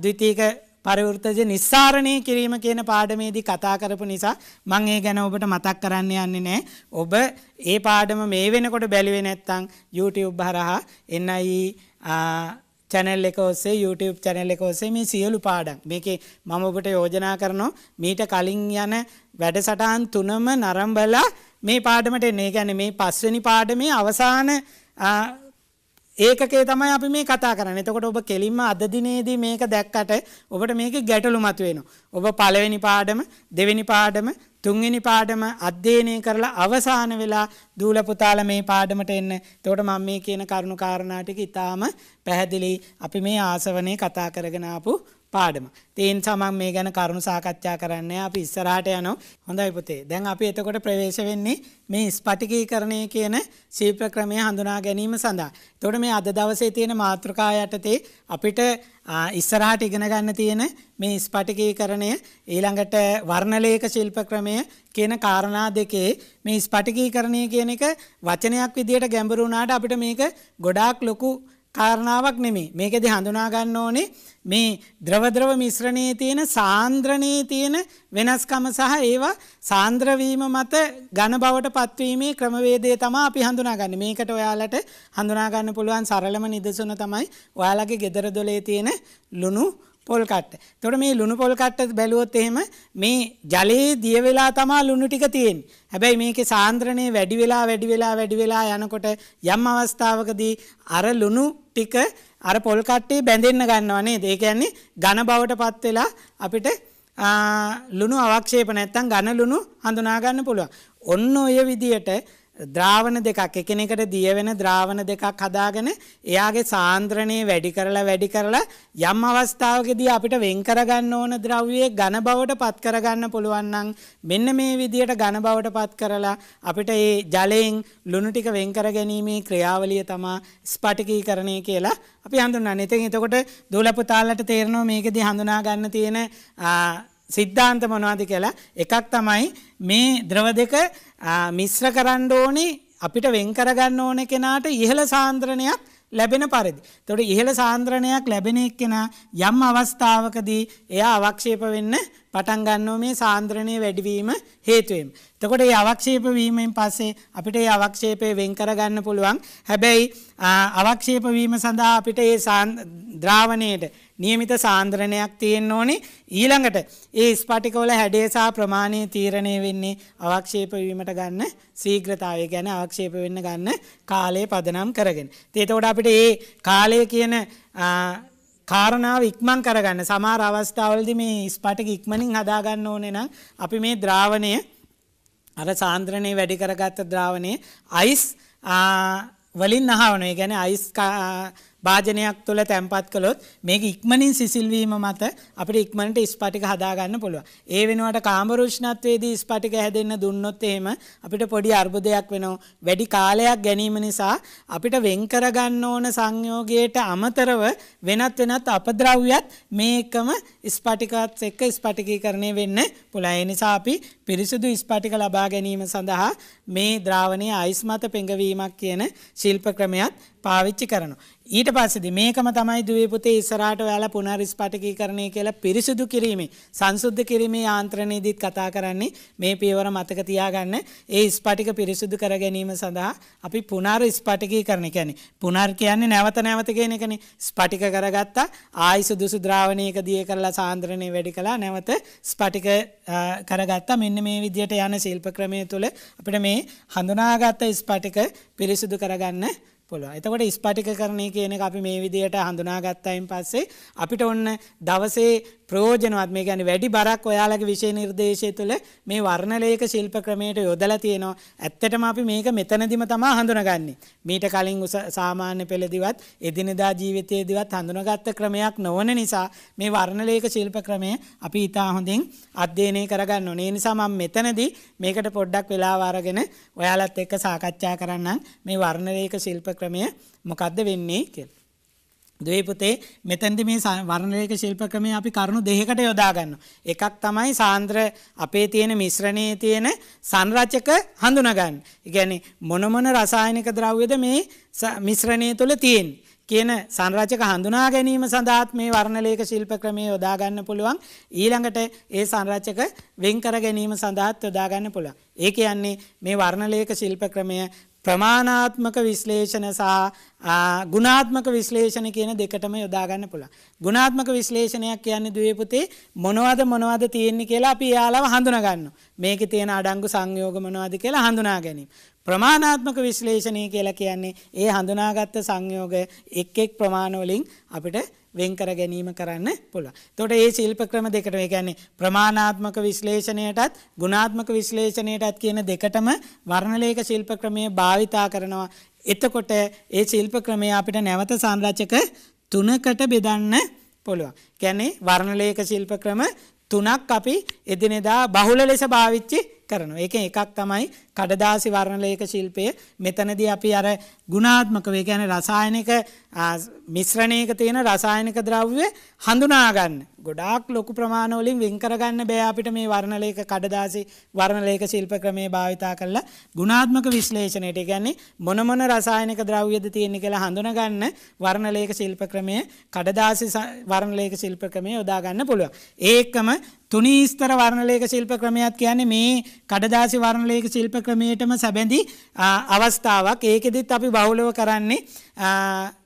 ද්විතීක පරවෘතජ නිස්සාරණය කිරීම කියන පාඩමේදී කතා කරපු නිසා මං ඒ ගැන ඔබට මතක් කරන්න යන්නේ නෑ ඔබ ඒ පාඩම මේ වෙනකොට බැලිවේ නැත්තං YouTube හරහා එන්නයි චැනල් එක ඔස්සේ YouTube චැනල් එක ඔස්සේ මේ සියලු පාඩම් මේකේ මම ඔබට යෝජනා කරනවා මීට කලින් යන වැඩසටහන් තුනම නරඹලා මේ පාඩමට එන්නේ. ඒ කියන්නේ මේ පස්වෙනි පාඩමේ අවසාන ඒකේ තමයි අපි මේ කතා කරන්න එතකොට ඔබ කෙලින්ම අදදිනේදී මේක දැක්කට ඔබට මේක ගැටලු මතුවෙන. ඔබ පලවෙනි පාඩම දෙවෙනි පාඩම තුන්වෙනි පාඩම අධ්‍යයනය කරලා අවසාන වෙලා දූලපුතාල මේ පාඩමට එන්න තොට මං මේ කියන කරුණු කාරණාටික ඉතාම පැහැදිලි අපි මේ ආසවනය කතා කරගෙනාපු පාඩම. තේන් සමන් මේ ගැන කරුණු සාකච්ඡා කරන්න අපි ඉස්සරහට යනෝ හොඳයි පුතේ. දැන් අපි එතකොට ප්‍රවේශ වෙන්නේ මේ ස්පටිකීකරණය කියන ශිල්ප ක්‍රමය හඳුනා ගැනීම සඳහා. එතකොට මේ අද දවසේ තියෙන මාතෘකා යටතේ අපිට ඉස්සරහට ඉගෙන ගන්න තියෙන මේ ස්පටිකීකරණය ඊළඟට වර්ණලේඛ ශිල්ප ක්‍රමය කියන කාරණා දෙකේ මේ ස්පටිකීකරණය කියන එක වචනයක් විදිහට ගැඹුරු වුණාට අපිට මේක ගොඩාක් ලොකු කාරණාවක් නෙමේ. මේකෙදි හඳුනා ගන්න ඕනේ මේ ද්‍රව ද්‍රව මිශ්‍රණයේ තියෙන සාන්ද්‍රණයේ තියෙන වෙනස්කම සහ ඒවා සාන්ද්‍ර වීම මත ඝන බවට පත්වීමේ ක්‍රමවේදය තමයි අපි හඳුනාගන්නේ. මේකට ඔයාලට හඳුනා ගන්න පුළුවන් සරලම නිදසුන තමයි ඔයාලගේ gedara දොලේ තියෙන ලුණු පොල් කට්ට. එතකොට මේ ලුණු පොල් කට්ට බැලුවොත් එහෙම මේ ජලයේ දිය වෙලා තමයි ලුණු ටික තියෙන්නේ. හැබැයි මේකේ සාන්ද්‍රණය වැඩි වෙලා වැඩි වෙලා වැඩි වෙලා යනකොට යම් අවස්ථාවකදී අර ලුණු ටික අර පොල් කට්ටේ බැඳෙන්න ගන්නවා නේද? ඒ කියන්නේ ඝන බවටපත් වෙලා අපිට ලුණු අවක්ෂේප නැත්තම් ඝන ලුණු හඳුනා ගන්න පුළුවන්. ඔන්න ඔය විදියට ද්‍රාවණ දෙකක් එකනෙකට දියවෙන ද්‍රාවණ දෙකක් හදාගෙන එයාගේ සාන්ද්‍රණය වැඩි කරලා වැඩි කරලා යම් අවස්ථාවකදී අපිට වෙන් කරගන්න ඕන ද්‍රව්‍යයේ ඝන බවට පත් කරගන්න පුළුවන් නම් මෙන්න මේ විදියට ඝන බවට පත් කරලා අපිට මේ ජලයෙන් ලුණු ටික වෙන් කරගැනීමේ ක්‍රියාවලිය තමයි ස්පටිකීකරණය කියලා අපි හඳුන්වන්නේ. ඉතින් එතකොට දූලපුතාලට තේරෙනවා මේකෙදී හඳුනා ගන්න තියෙන සිද්ධාන්ත මොනවද කියලා එකක් තමයි මේ ද්‍රව දෙක මිශ්‍ර කරන්න ඕනේ අපිට වෙන්කරගන්න ඕන කෙනාට ඉහළ සාන්ද්‍රණයක් ලැබෙන පරිදි. තොට ඉහළ සාන්ද්‍රණයක් ලැබෙන එක්කෙන යම් අවස්ථාවකදී එයා අවක්ෂේප වෙන්න පටන්ගන්නෝ මේ සාන්ද්‍රණය වැඩිවීම හේතුවම්. තකොට ඒ අවක්ෂේප වීමෙන් පස්සේ අපිට ඒ අවක්ෂේපය වෙන්කරගන්න පුළුවන් හැබැයි අවක්ෂේපවීම සඳහා අපිට ඒ ද්‍රාවණයට නියමිත සාන්ද්‍රණයක් තියෙන්න ඕනේ ඊළඟට ඒ ස්පටික වල හැඩය සහ ප්‍රමාණය තීරණය වෙන්නේ අවක්ෂේප වීමට ගන්න ශීඝ්‍රතාවය ගැන අවක්ෂේප වෙන්න ගන්න කාලය පදනම් කරගෙන. ඒතකොට අපිට ඒ කාලය කියන කාරණාව ඉක්මන් කරගන්න සමහර අවස්ථාවලදී මේ ස්පටික ඉක්මනින් හදා ගන්න ඕනේ නම් අපි මේ ද්‍රාවණය අර සාන්ද්‍රණය වැඩි කරගත්ත ද්‍රාවණය අයිස් වලින් අහවන ඒ ගැන අයිස් භාජනයක් තුළ තැම්පත් කළොත් මේක ඉක්මනින් සිසිල්වීම මත අපිට ඉක්මනට ස්පටික හදාගන්න පුළුවන්. ඒ වෙනුවට කාමරුෂ්ණත්වයේදී ස්පටික හැදෙන්න දුන්නොත් එහෙම අපිට පොඩි අර්බුදයක් වෙනවා. වැඩි කාලයක් ගැනීම නිසා අපිට වෙන් කරගන්න ඕන සංයෝගයට අමතරව වෙනත් වෙනත් අපද්‍රව්‍යත් මේකම ස්පටිකත් එක්ක ස්පටිකීකරණය වෙන්න පුළයි නිසා අපි පිරිසුදු ස්පටික ලබා ගැනීම සඳහා මේ ද්‍රාවණය අයිස්මත පෙඟවීමක් කියන ශිල්ප ක්‍රමයත් පාවිච්චි කරනවා. ඊට පස්සෙදි මේකම තමයි දුවේ පුතේ ඉස්සරහට ඔයාලා පුනරිස්පටිකීකරණය කියලා පිරිසුදු කිරීමේ සංසුද්ධ කිරීමේ යාන්ත්‍රණයේදීත් කතා කරන්නේ මේ පියවර මතක තියාගන්න. ඒ ස්පටික පිරිසුදු කර ගැනීම සඳහා අපි පුනරිස්පටිකීකරණය කියන්නේ පුනර් කියන්නේ නැවත නැවත කියන එකනේ. ස්පටික කරගත්තා ආයි සුදුසු ද්‍රාවණයක දිය කරලා සාන්ද්‍රණය වැඩි කලා නැවත ස්පටික කරගත්තා මෙන්න මේ විදියට යන ශිල්ප ක්‍රමය තුළ අපිට මේ හඳුනාගත්ත ස්පටික පිරිසිදු කරගන්න පුළුව එතකොට ස්පටික කරණය කියන අපි මේ විදියට හඳුනාගත්තයින් පස්සේ අපිට ඔන්න දවසේ ප්‍රෝජනවත් මේ ගැන වැඩි බරක් ඔයාලගේ විෂය නිර්දේශය තුළ මේ වර්ණලයක ශිල්ප ක්‍රමයට යොදලා තියෙනවා ඇත්තටම අපි මේක මෙතනදිම තමා හඳුනගන්නේ මීට කලින් උස සාමාන්‍ය පෙළදිවත් එදිනදා ජීවිතයේදිවත් හඳුනගත්ත ක්‍රමයක් නොවන නිසා මේ වර්ණලයක ශිල්ප ක්‍රමය අපි ඉතා හොඳින් අධ්‍යයනය කරගන්න ඕනේ නිසා මම මෙතනදී මේකට පොඩ්ඩක් වෙලා වරගෙන ඔයාලත් එක්ක සාකච්ඡා කරන්නම් මේ වර්ණලයක ශිල්ප ක්‍රමය මොකක්ද වෙන්නේ කියලා. දවේපුතේ මෙතැන්දි මේ වර්ණලයක ශිල්පකම අපි කරුණු දෙහකට යොදාගන්න. එකක් තමයි සාන්ද්‍ර අපේ තියෙන මිශ්‍රණයේ තියෙන සංරචක හඳුනගන්න. ඉගැන මොනමොන රසායනික ද්‍රව්‍යද මේ මිශ්‍රණය තුළ තියෙන්. කියන සංරචක හඳුනා ගැනීම සඳහාත් මේ වර්ණලේක ශිල්ප ක්‍රමය යොදාගන්න පුළුවන් ඊළඟට ඒ සංරචක වෙන්කර ගැනීම සඳහාත් යොදාගන්න පුළුවන්. ඒ කියන්නේ මේ වර්ණලේක ශිල්ප ක්‍රමය ප්‍රමාණාත්මක විශ්ලේෂණ සහ ගුණාත්මක විශ්ලේෂණ කියන දෙකටම යොදාගන්න පුළා. ගුණාත්මක විශ්ලේෂණයක් කියන්න දවපුතේ මොනවද මොනවද තියෙන්නේ කියලා අපි යාලාව හඳුනගන්න. මේක තියෙන අඩංගු සංයෝග මොනවද කියලා හඳුනා ගැනීම. ප්‍රමාණාත්මක විශ්ලේෂණය කියලා කියන්නේ ඒ හඳුනාගත්ත සංයෝග එක් එක් ප්‍රමාණවලින් අපිට වෙන්කර ගැනීම කරන්න පුළුවන්. එතකොට මේ ශිල්ප ක්‍රම දෙකට ඒ කියන්නේ ප්‍රමාණාත්මක විශ්ලේෂණයටත් ගුණාත්මක විශ්ලේෂණයටත් කියන දෙකටම වර්ණලේඛ ශිල්ප ක්‍රමය භාවිතා කරනවා. එතකොට ඒ ශිල්ප ක්‍රමය අපිට නැවත සංරචක තුනකට බෙදන්න පුළුවන්. කියන්නේ වර්ණලේඛ ශිල්ප ක්‍රම තුනක් අපි එදිනෙදා බහුල ලෙස භාවිතා කරනවා. ඒකෙන් එකක් තමයි කඩදාසි වර්ණලේක ශිල්පය මෙතනදී අපි අර ගුණාත්මක වේ කියන්නේ රසායනික මිශ්‍රණයක තියෙන රසායනික ද්‍රව්‍ය හඳුනා ගන්න. ගොඩාක් ලොකු ප්‍රමාණ වලින් වෙන් කරගන්න බෑ අපිට මේ වර්ණලේක කඩදාසි වර්ණලේක ශිල්ප ක්‍රමේ භාවිතා කරලා ගුණාත්මක විශ්ලේෂණයට කියන්නේ මොන මොන රසායනික ද්‍රව්‍යද තියෙන්නේ කියලා හඳුනා ගන්න වර්ණලේක ශිල්ප ක්‍රමය කඩදාසි වර්ණලේක ශිල්ප ක්‍රමය යොදා ගන්න පුළුවන්. ඒකම තුනී ස්තර වර්ණලේක ශිල්ප ක්‍රමයක් කියන්නේ මේ කඩදාසි වර්ණලේක ශිල්ප ක්‍රමයටම සැබැඳි අවස්ථාවක් ඒකෙදිත් අපි බහුලව කරන්නේ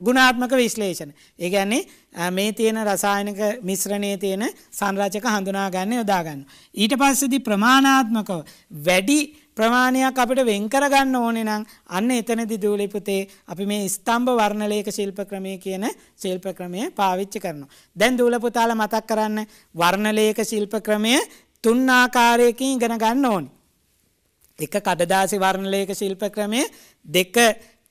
ගුණාත්මක විශ්ලේෂණ. ඒ කියන්නේ මේ තියෙන රසායනික මිශ්‍රණයේ තියෙන සංරචක හඳුනා ගන්න යොදා ගන්න. ඊට පස්සේදී ප්‍රමාණාත්මකව වැඩි ප්‍රමාණයක් අපිට වෙන් කරගන්න ඕනේ නම් අන්න එතනදී දූලි පුතේ අපි මේ ස්තම්භ වර්ණලේඛ ශිල්ප ක්‍රමය කියන ශිල්ප ක්‍රමය පාවිච්චි කරනවා. දැන් දූල පුතාලා මතක් කරන්න වර්ණලේඛ ශිල්ප ක්‍රමය තුන් ආකාරයකින් ඉගෙන ගන්න ඕනේ. එක කඩදාසි වර්ණලේක ශිල්ප ක්‍රමය දෙක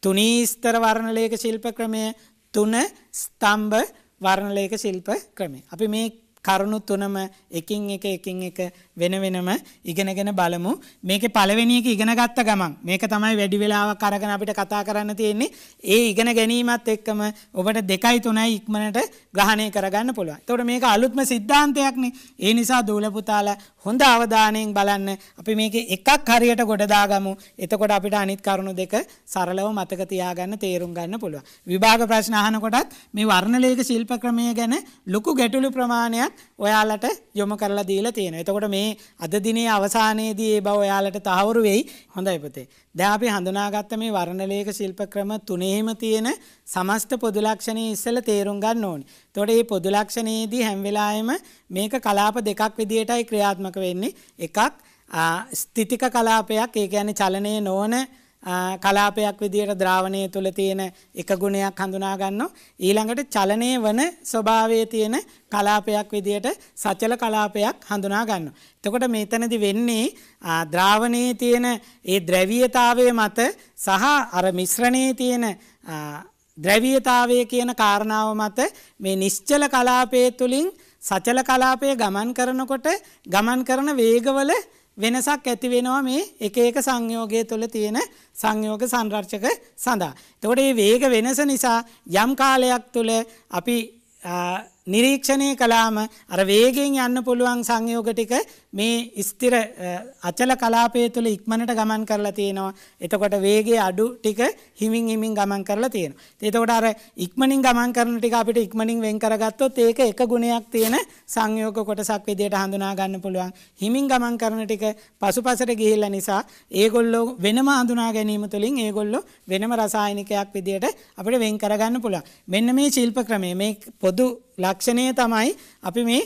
තුනීස්තර වර්ණලේක ශිල්ප ක්‍රමය තුන ස්තම්භ වර්ණලේක ශිල්ප ක්‍රමය. අපි මේ කරුණු තුනම එකින් එක එකින් එක වෙන වෙනම ඉගෙනගෙන බලමු මේක පළවෙනි එක ඉගෙන ගත්ත ගමන් මේක තමයි වැඩි වෙලාවක් අරගෙන අපිට කතා කරන්න තියෙන්නේ ඒ ඉගෙන ගැනීමත් එක්කම ඔබට දෙකයි තුනයි ඉක්මනට ග්‍රහණය කරගන්න පුළුවන්. එතකොට මේක අලුත්ම සිද්ධාන්තයක්නේ. ඒ නිසා දූල පුතාලා හොඳ අවධානයෙන් බලන්න අපි මේක එකක් හරියට ගොඩ දාගමු. එතකොට අපිට අනිත් කරුණු දෙක සරලව මතක තියාගන්න තේරුම් ගන්න පුළුවන්. විභාග ප්‍රශ්න අහනකොටත් මේ වර්ණලේඛ ශිල්ප ක්‍රමය ගැන ලොකු ගැටලු ප්‍රමාණයක් ඔයාලට යොමු කරලා දීලා තියෙනවා. එතකොට මේ අද දිනේ අවසානයේදී ඒ බව ඔයාලට තහවුරු වෙයි. හොඳයි පුතේ. දැන් අපි හඳුනාගත්ත මේ වර්ණලේඛ ශිල්ප ක්‍රම තුනේම තියෙන සමස්ත පොදු ලක්ෂණයේ ඉස්සෙල්ලා තේරුම් ගන්න ඕනේ. එතකොට මේ පොදු ලක්ෂණයේදී හැම වෙලාවෙම මේක කලාප දෙකක් විදියටයි ක්‍රියාත්මක වෙන්නේ. එකක් ස්ථිතික කලාපයක් ඒ කියන්නේ චලනයේ නොවන කලාපයක් විදියට ද්‍රාවණය තුළ තියෙන එක ගුණයක් හඳුනා ගන්නවා ඊළඟට චලනය වන ස්වභාවයේ තියෙන කලාපයක් විදියට සචල කලාපයක් හඳුනා ගන්නවා. එතකොට මෙතනදි වෙන්නේ ද්‍රාවණයේ තියෙන ඒ ද්‍රවීයතාවය මත සහ අර මිශ්‍රණයේ තියෙන ද්‍රවීයතාවය කියන කාරණාව මත මේ නිශ්චල කලාපයේ තුලින් සචල කලාපය ගමන් කරනකොට ගමන් කරන වේගවල වෙනසක් ඇති වෙනවා මේ එක එක සංයෝගය තුළ තියෙන සංයෝග සංරක්ෂක සඳහා. එතකොට මේ වේග වෙනස නිසා යම් කාලයක් තුළ අපි නිරීක්ෂණය කළාම අර වේගෙන් යන්න පුළුවන් සංයෝග ටික මේ ස්තිර අචල කලාපය තුළ ඉක්මනට ගමන් කරලා තියෙනවා. එතකොට වේගේ අඩු ටික හිමින් හිමින් ගමන් කරලා තියෙනවා. එතකොට අර ඉක්මනින් ගමන් කරන ටික අපිට ඉක්මනින් වෙන් කරගත්තොත් ඒක එක ගුණයක් තියෙන සංයෝග කොටසක් විදිහට හඳුනා ගන්න පුළුවන්. හිමින් ගමන් කරන ටික පසුපසට ගිහිල්ලා නිසා ඒගොල්ලෝ වෙනම හඳුනා ගැනීම තුළින් ඒගොල්ලෝ වෙනම රසායනිකයක් විදිහට අපිට වෙන් කරගන්න පුළුවන්. මෙන්න මේ ශිල්ප ක්‍රමය මේ පොදු ලක්ෂණය තමයි අපි මේ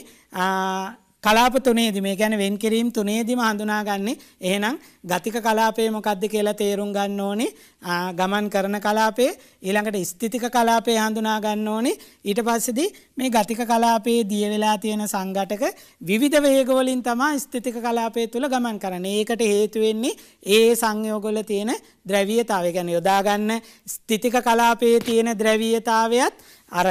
කලාප තුනේද මේ ගැන වෙන් කිරීම් තුනේදම හඳුනාගන්නේ එහෙනම් ගතික කලාපය මොකක්ද කියලා තේරුම් ගන්න ඕනේ ගමන් කරන කලාපේ ඊළඟට ස්ථිතික කලාපය හඳුනාගන්න ඕනේ ඊට පස්සෙදි මේ ගතික කලාපයේ දිය වෙලා තියෙන සංගටක විවිධ වේගවලින් තමා ස්ථිතික කලාපය තුළ ගමන් කරන ඒකට හේතුවෙන්නේ ඒ සංයෝගොල තියෙන ද්‍රැවියතාව ගැන යොදාගන්න ස්ථිතික කලාපයේ තියෙන ද්‍රැවියතාවයත් අර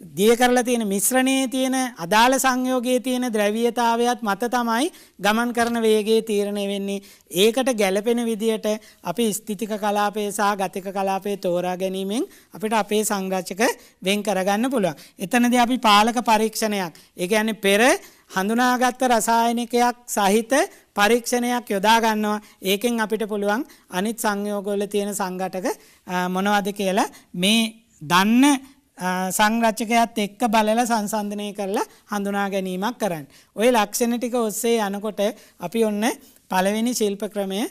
දිය කරලා තියෙන මිශ්‍රණයේ තියෙන අදාළ සංයෝගයේ තියෙන ද්‍රවීයතාවයත් මත තමයි ගමන් කරන වේගයේ තීරණය වෙන්නේ. ඒකට ගැළපෙන විදියට අපි ස්ථිතික කලාපය සහ ගතික කලාපය තෝරා ගැනීමෙන් අපිට අපේ සංරචක වෙන් කරගන්න පුළුවන්. එතනදී අපි පාලක පරීක්ෂණයක්. ඒ කියන්නේ පෙර හඳුනාගත්ත රසායනිකයක් සහිත පරීක්ෂණයක් යොදා ගන්නවා. ඒකෙන් අපිට පුළුවන් අනිත් සංයෝගවල තියෙන සංඝටක මොනවද කියලා මේ දන්න සංරච්චකයත් එක්ක බලල සංසන්ධනය කරලා හඳුනා ගැනීමක් කරන්න. ඔය ලක්ෂණ ටික ඔස්සේ යනකොට අපි ඔන්න පළවෙනි ශිල්ප ක්‍රමය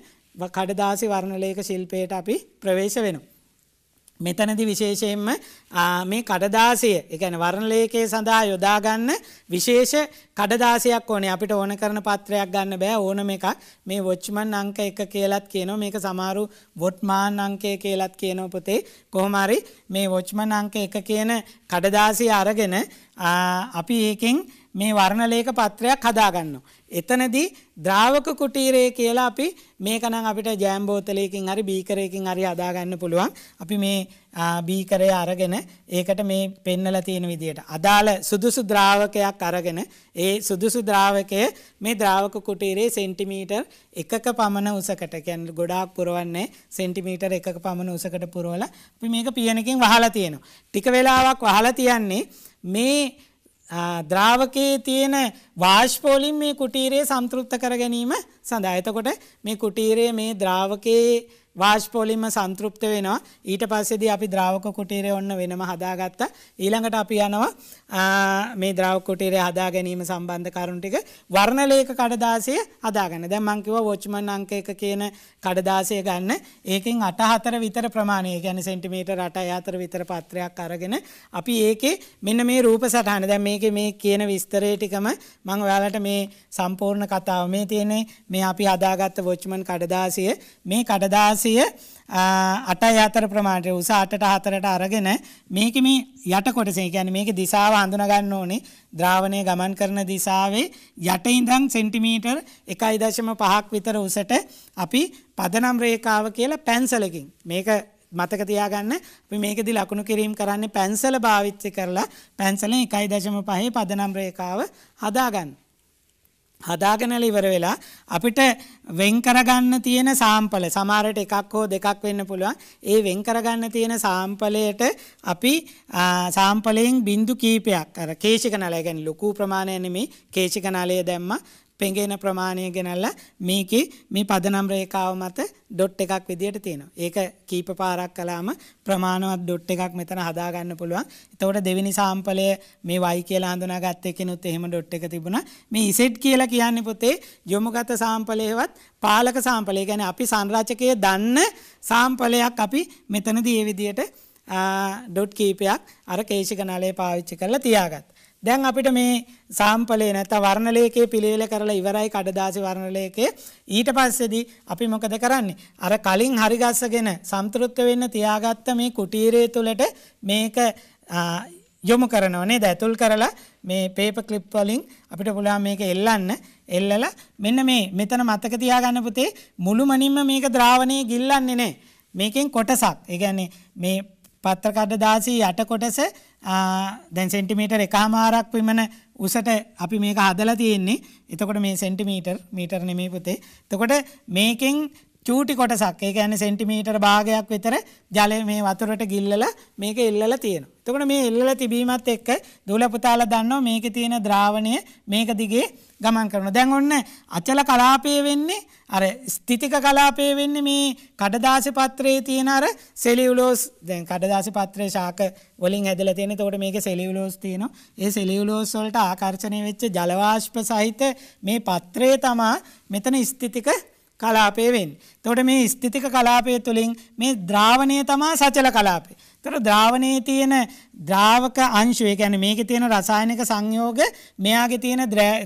කඩදාසි වර්ණලේක ශිල්පයට අපි ප්‍රවේශ වෙනවා. මෙතනදි විශේෂයෙන්ම මේ කඩදාසය එකන වරණලේකේ සඳහා යොදාගන්න විශේෂ කඩදාසයක් ඕනේ අපිට ඕන කරන පත්‍රයක් ගන්න බෑ ඕනම එකක් මේ වොච්මන් අංක එක කියලත් කියනවා මේක සමහරු වොට්මාන් අංකය කියලත් කියනවා පොතේ කොහොමරි මේ වොච්මන් අංක එක කියන කඩදාසය අරගෙන අපි ඒකෙන් මේ වර්ණලේක පත්‍රයක් හදාගන්නවා. එතනදී ද්‍රාවක කුටීරය කියලා අපි මේකනම් අපිට ජෑම් බෝතලයකින් හරි බීකරයකින් හරි අදා ගන්න පුළුවන්. අපි මේ බීකරය අරගෙන ඒකට මේ පෙන්නලා තියෙන විදියට අදාළ සුදුසු ද්‍රාවකයක් අරගෙන ඒ සුදුසු ද්‍රාවකය මේ ද්‍රාවක කුටීරේ සෙන්ටිමීටර් එකක පමණ උසකට කියන්නේ ගොඩාක් පුරවන්නේ සෙන්ටිමීටර් එකක පමණ උසකට පුරවලා අපි මේක පියනකින් වහලා තියෙනවා. ටික වෙලාවක් වහලා තියන්නේ මේ ද්‍රාවකයේ තියෙන වාශ්පෝලින් මේ කුටීරයේ සම්තෘප්ත කර ගැනීම සඳහා. එතකොට මේ කුටීරයේ මේ ද්‍රාවකයේ වාෂ්පෝලින්ම සන්තෘප්ත වෙනවා ඊට පස්සේදී අපි ද්‍රාවක කුටීරය ඔන්න වෙනම හදාගත්තා ඊළඟට අපි යනවා මේ ද්‍රාවක කුටීරය හදා ගැනීම සම්බන්ධ කරුණු ටික වර්ණලේඛ කඩදාසිය හදාගන්න දැන් මම කිව්වා වොච්මන් අංක 1 කියන කඩදාසිය ගන්න ඒකෙන් 8 4 විතර ප්‍රමාණය කියන්නේ සෙන්ටිමීටර 8 4 විතර පත්‍රයක් අරගෙන අපි ඒකේ මෙන්න මේ රූප සටහන දැන් මේකේ මේ කියන විස්තරය ටිකම මම ඔයාලට මේ සම්පූර්ණ කතාව මේ තියෙන්නේ මේ අපි හදාගත්ත වොච්මන් කඩදාසිය මේ කඩදාසිය නවසය අටයි අතර ප්‍රමාණය උස අටට හතරට අරගෙන මේක මේ යට කොටසේ ගැන මේක දිසාව හඳුනගන්න ඕනේ ද්‍රාවණය ගමන් කරන දිසාවේ යටයින්දං සෙන්ටිමීටර් එකයි දශම පහක් විතර උසට අපි පදනම් රේකාව කියලා පැන්සලකින් මේක මතක තියාගන්න අපි මේකදි ලකුණු කිරීම් කරන්නේ පැන්සල භාවිච්චි කරලා පැන්සලෙන් එකයි දශම පහේ පදනම් රේකාව හදාගන්න. හදාගෙනල ඉවර වෙලා අපිට වෙන්කරගන්න තියෙන සාම්පල සමාරට එකක් හෝ දෙකක් වෙන්න පුළුවන් ඒ වෙන්කරගන්න තියෙන සාම්පලයට අපි සාම්පලයෙන් බින්දු කීපයක් අර කේෂික නලය ගැන ලොකු ප්‍රමාණයනෙමි කේෂික නලය දැම්ම පෙන්ගෙන ප්‍රමාණය ගෙනල්ලා මේකේ මේ පදනම් රේඛාව මත ඩොට් එකක් විදියට තියෙනවා. ඒක කීප පාරක් කළාම ප්‍රමාණවත් ඩොට් එකක් මෙතන හදා ගන්න පුළුවන්. එතකොට දෙවෙනි සාම්පලය මේ y කියලා හඳුනාගත්ත එකනොත් එහෙම ඩොට් එක තිබුණා. මේ z කියලා කියන්නේ පුතේ යොමුගත සාම්පලයේවත් පාලක සාම්පලය. කියන්නේ අපි සංරචකයේ දන්න සාම්පලයක් අපි මෙතනදී මේ විදියට ඩොට් කීපයක් අර කේශික නලය පාවිච්චි කරලා තියාගත්තා. දැන් අපිට මේ සාම්පලේ නැත්නම් වර්ණ ලේඛයේ පිළිවෙල කරලා ඉවරයි කඩදාසි වර්ණ ලේඛයේ ඊට පස්සේදී අපි මොකද කරන්නේ අර කලින් හරිගස්සගෙන සම්තෘප්ත වෙන්න තියාගත්ත මේ කුටීරය තුලට මේක යොමු කරනවා නේද ඇතුල් කරලා මේ පේපර් ක්ලිප් වලින් අපිට පුළුවන් මේක එල්ලන්න එල්ලලා මෙන්න මේ මෙතන මතක තියාගන්න පුතේ මුළුමනින්ම මේක ද්‍රාවණයේ ගිල්ලන්නේ නැහැ මේකෙන් කොටසක් ඒ කියන්නේ මේ පත්‍රකඩ දාසී යට කොටස දැන් සෙන්ටිමීටර් එකහමාරක් විමන උසට අපි මේක හදලා තියෙන්නේ. එතකොට මේ සෙන්ටිමීටර් මීටර් නෙමෙයි පුතේ. එතකොට මේකෙන් චූටි කොටසක් ඒ කියන්නේ සෙන්ටිමීටර භාගයක් විතර ජලය මේ වතුරට ගිල්ලලා මේක ඉල්ලලා තියෙනවා. එතකොට මේ ඉල්ලලා තිබීමත් එක්ක දූල පුතාලා දන්නවා මේකේ තියෙන ද්‍රාවණය මේක දිගේ ගමන් කරනවා. දැන් ඔන්න අචල කලාපයේ වෙන්නේ අර ස්ථිතික කලාපයේ වෙන්නේ මේ කඩදාසි පත්‍රයේ තියෙන අර සෙලියුලෝස් දැන් කඩදාසි පත්‍රයේ ශාක වලින් හැදලා තියෙන. එතකොට මේකේ සෙලියුලෝස් තියෙනවා. ඒ සෙලියුලෝස් වලට ආකර්ෂණය වෙච්ච ජල සහිත මේ පත්‍රය තමයි මෙතන ස්ථිතික කලාපය වෙන්. තොට මේ ස්ථිතික කලාපය තුළින් මේ ද්‍රාවණය තමා සචල කලාපේ. තොට ද්‍රාවණයේ තියෙන ද්‍රාවක අංශුව ගැන මේක තියෙන රසායනික සංයෝග මෙයාගේ තියෙන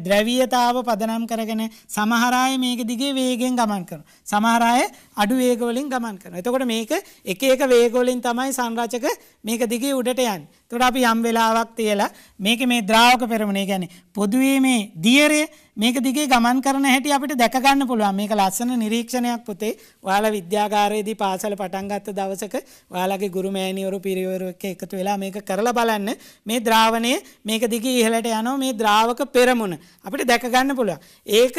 ද්‍රැවියතාව පදනම් කරගෙන සමහරය මේක දිගේ වේගෙන් ගමන් කරන. සමහරය අඩු වේගවලින් ගමන් කරන. එතකොට මේක එක එක වේගවලින් තමයි සංරචක මේක දිගේ උඩට යන්. තොට අපි යම් වෙලාවක් තියලා මේක මේ ද්‍රාවක පෙරමණේ ගැන පොදුවේ මේ දියරය මේක දිගේ ගමන් කරන හැටි අපිට දැකගන්න පුළුවන් මේක ලස්සන නිරීක්ෂණයක් පුතේ ඔයාලා විද්‍යාගාරයේදී පාසල පටන් ගත්ත දවසක ඔයාලගේ ගුරු මෑණිවරු පිරිවරු එක්ක එකතු වෙලා මේක මේක කරලා බලන්න මේ ද්‍රාවණය මේක දිගේ ඉහළට යනවා මේ ද්‍රාවක පෙරමුණ අපිට දැක ගන්න පුළුවන්. ඒක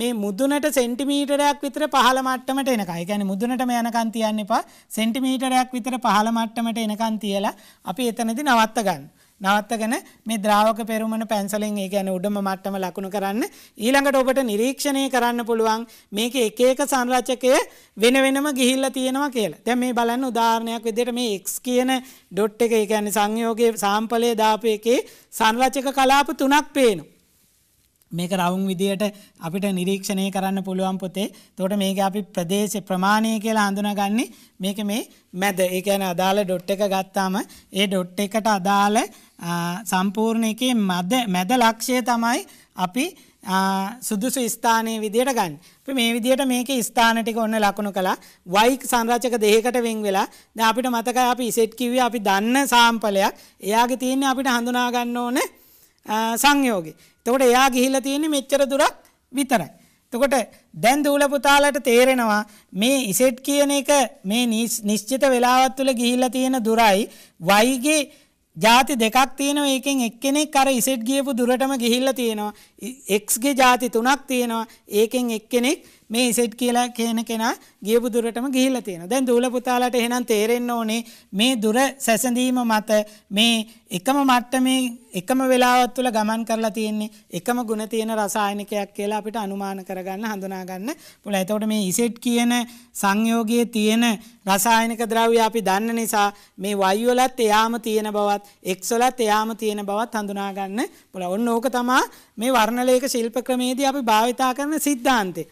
මේ මුදුනට සෙන්ටිමීටරයක් විතර පහළ මට්ටමට එනකන්. ඒ කියන්නේ මුදුනටම යනකන් තියන්න එපා. සෙන්ටිමීටරයක් විතර පහළ මට්ටමට එනකන් තියලා අපි එතනදී නවත්ත ගන්න. නවත්තගෙන මේ ද්‍රාවක පෙරුමන පැන්සලෙන් ඒ කියන්නේ උඩම මට්ටම ලකුණු කරන්න ඊළඟට ඔබට නිරීක්ෂණය කරන්න පුළුවන් මේක එක එක සංරචකය වෙන වෙනම ගිහිල්ලා තියෙනවා කියලා. දැන් මේ බලන්න උදාහරණයක් විදිහට මේ x කියන ඩොට් එක ඒ කියන්නේ සංයෝගයේ සාම්පලයේ දාපු එකේ සංරචක කලාප තුනක් පේනවා. මේක රවුම් විදියට අපිට නිරීක්ෂණය කරන්න පුළුවන් පොතේ. එතකොට මේක අපි ප්‍රදේශ ප්‍රමාණය කියලා හඳුනාගන්නේ මේක මේ මැද. ඒ කියන්නේ අදාළ ඩොට් එක ගත්තාම ඒ ඩොට් එකට අදාළ සම්පූර්ණ එකේ මැද මැද ලක්ෂය තමයි අපි සුදුසු ස්ථානයේ විදියට ගන්න. අපි මේ විදියට මේකේ ස්ථාන ටික ඔන්න ලකුණු කළා. y සංරචක දෙකකට වෙන් වෙලා. දැන් අපිට මතකයි අපි සෙට් කිව්වේ අපි දන්න සාම්පලයක්. එයාගේ තියෙන්නේ අපිට හඳුනා ගන්න ඕනේ සංයෝග. තකොට එයා ගිහිල තියෙන මෙච්චර දුරක් විතරයි. තකොට දැන් දූලපුතාලට තේරෙනවා මේ ඉසෙට් කියන එක මේ නිශ්චිත වෙලාවත් තුළ ගිහිල්ල තියෙන දුරයි වයිගේ ජාති දෙකක් තියෙනවා ඒකෙන් එක්කෙනෙක් අර ඉසෙට් ගියපු දුරටම ගිහිල්ලා තියෙනවා එක්ස්ගේ ජාති තුනක් තියෙනවා ඒකෙන් එක්කෙනෙක් මේ සෙට් කියලා කියන කෙනා ගියපු දුරටම ගිහිල්ලා තියෙනවා. දැන් දූල පුතාලට එහෙනම් තේරෙන්න ඕනේ මේ දුර සැසඳීම මත මේ එකම මට්ටමේ එකම වෙලාවත් තුළ ගමන් කරලා තියෙන්නේ එකම ಗುಣ තියෙන රසායනිකයක් කියලා අපිට අනුමාන කරගන්න හඳුනා ගන්න පුළුවන්. එතකොට මේ ඉසෙට් කියන සංයෝගයේ තියෙන රසායනික ද්‍රව්‍ය අපි දන්න නිසා මේ Y වලත් එයාම තියෙන බවත් X වලත් එයාම තියෙන බවත් හඳුනා ගන්න පුළුවන්. ඔන්න ඕක තමයි මේ වර්ණලේඛ ශිල්ප ක්‍රමේදී අපි භාවිතා කරන સિદ્ધාන්තේ.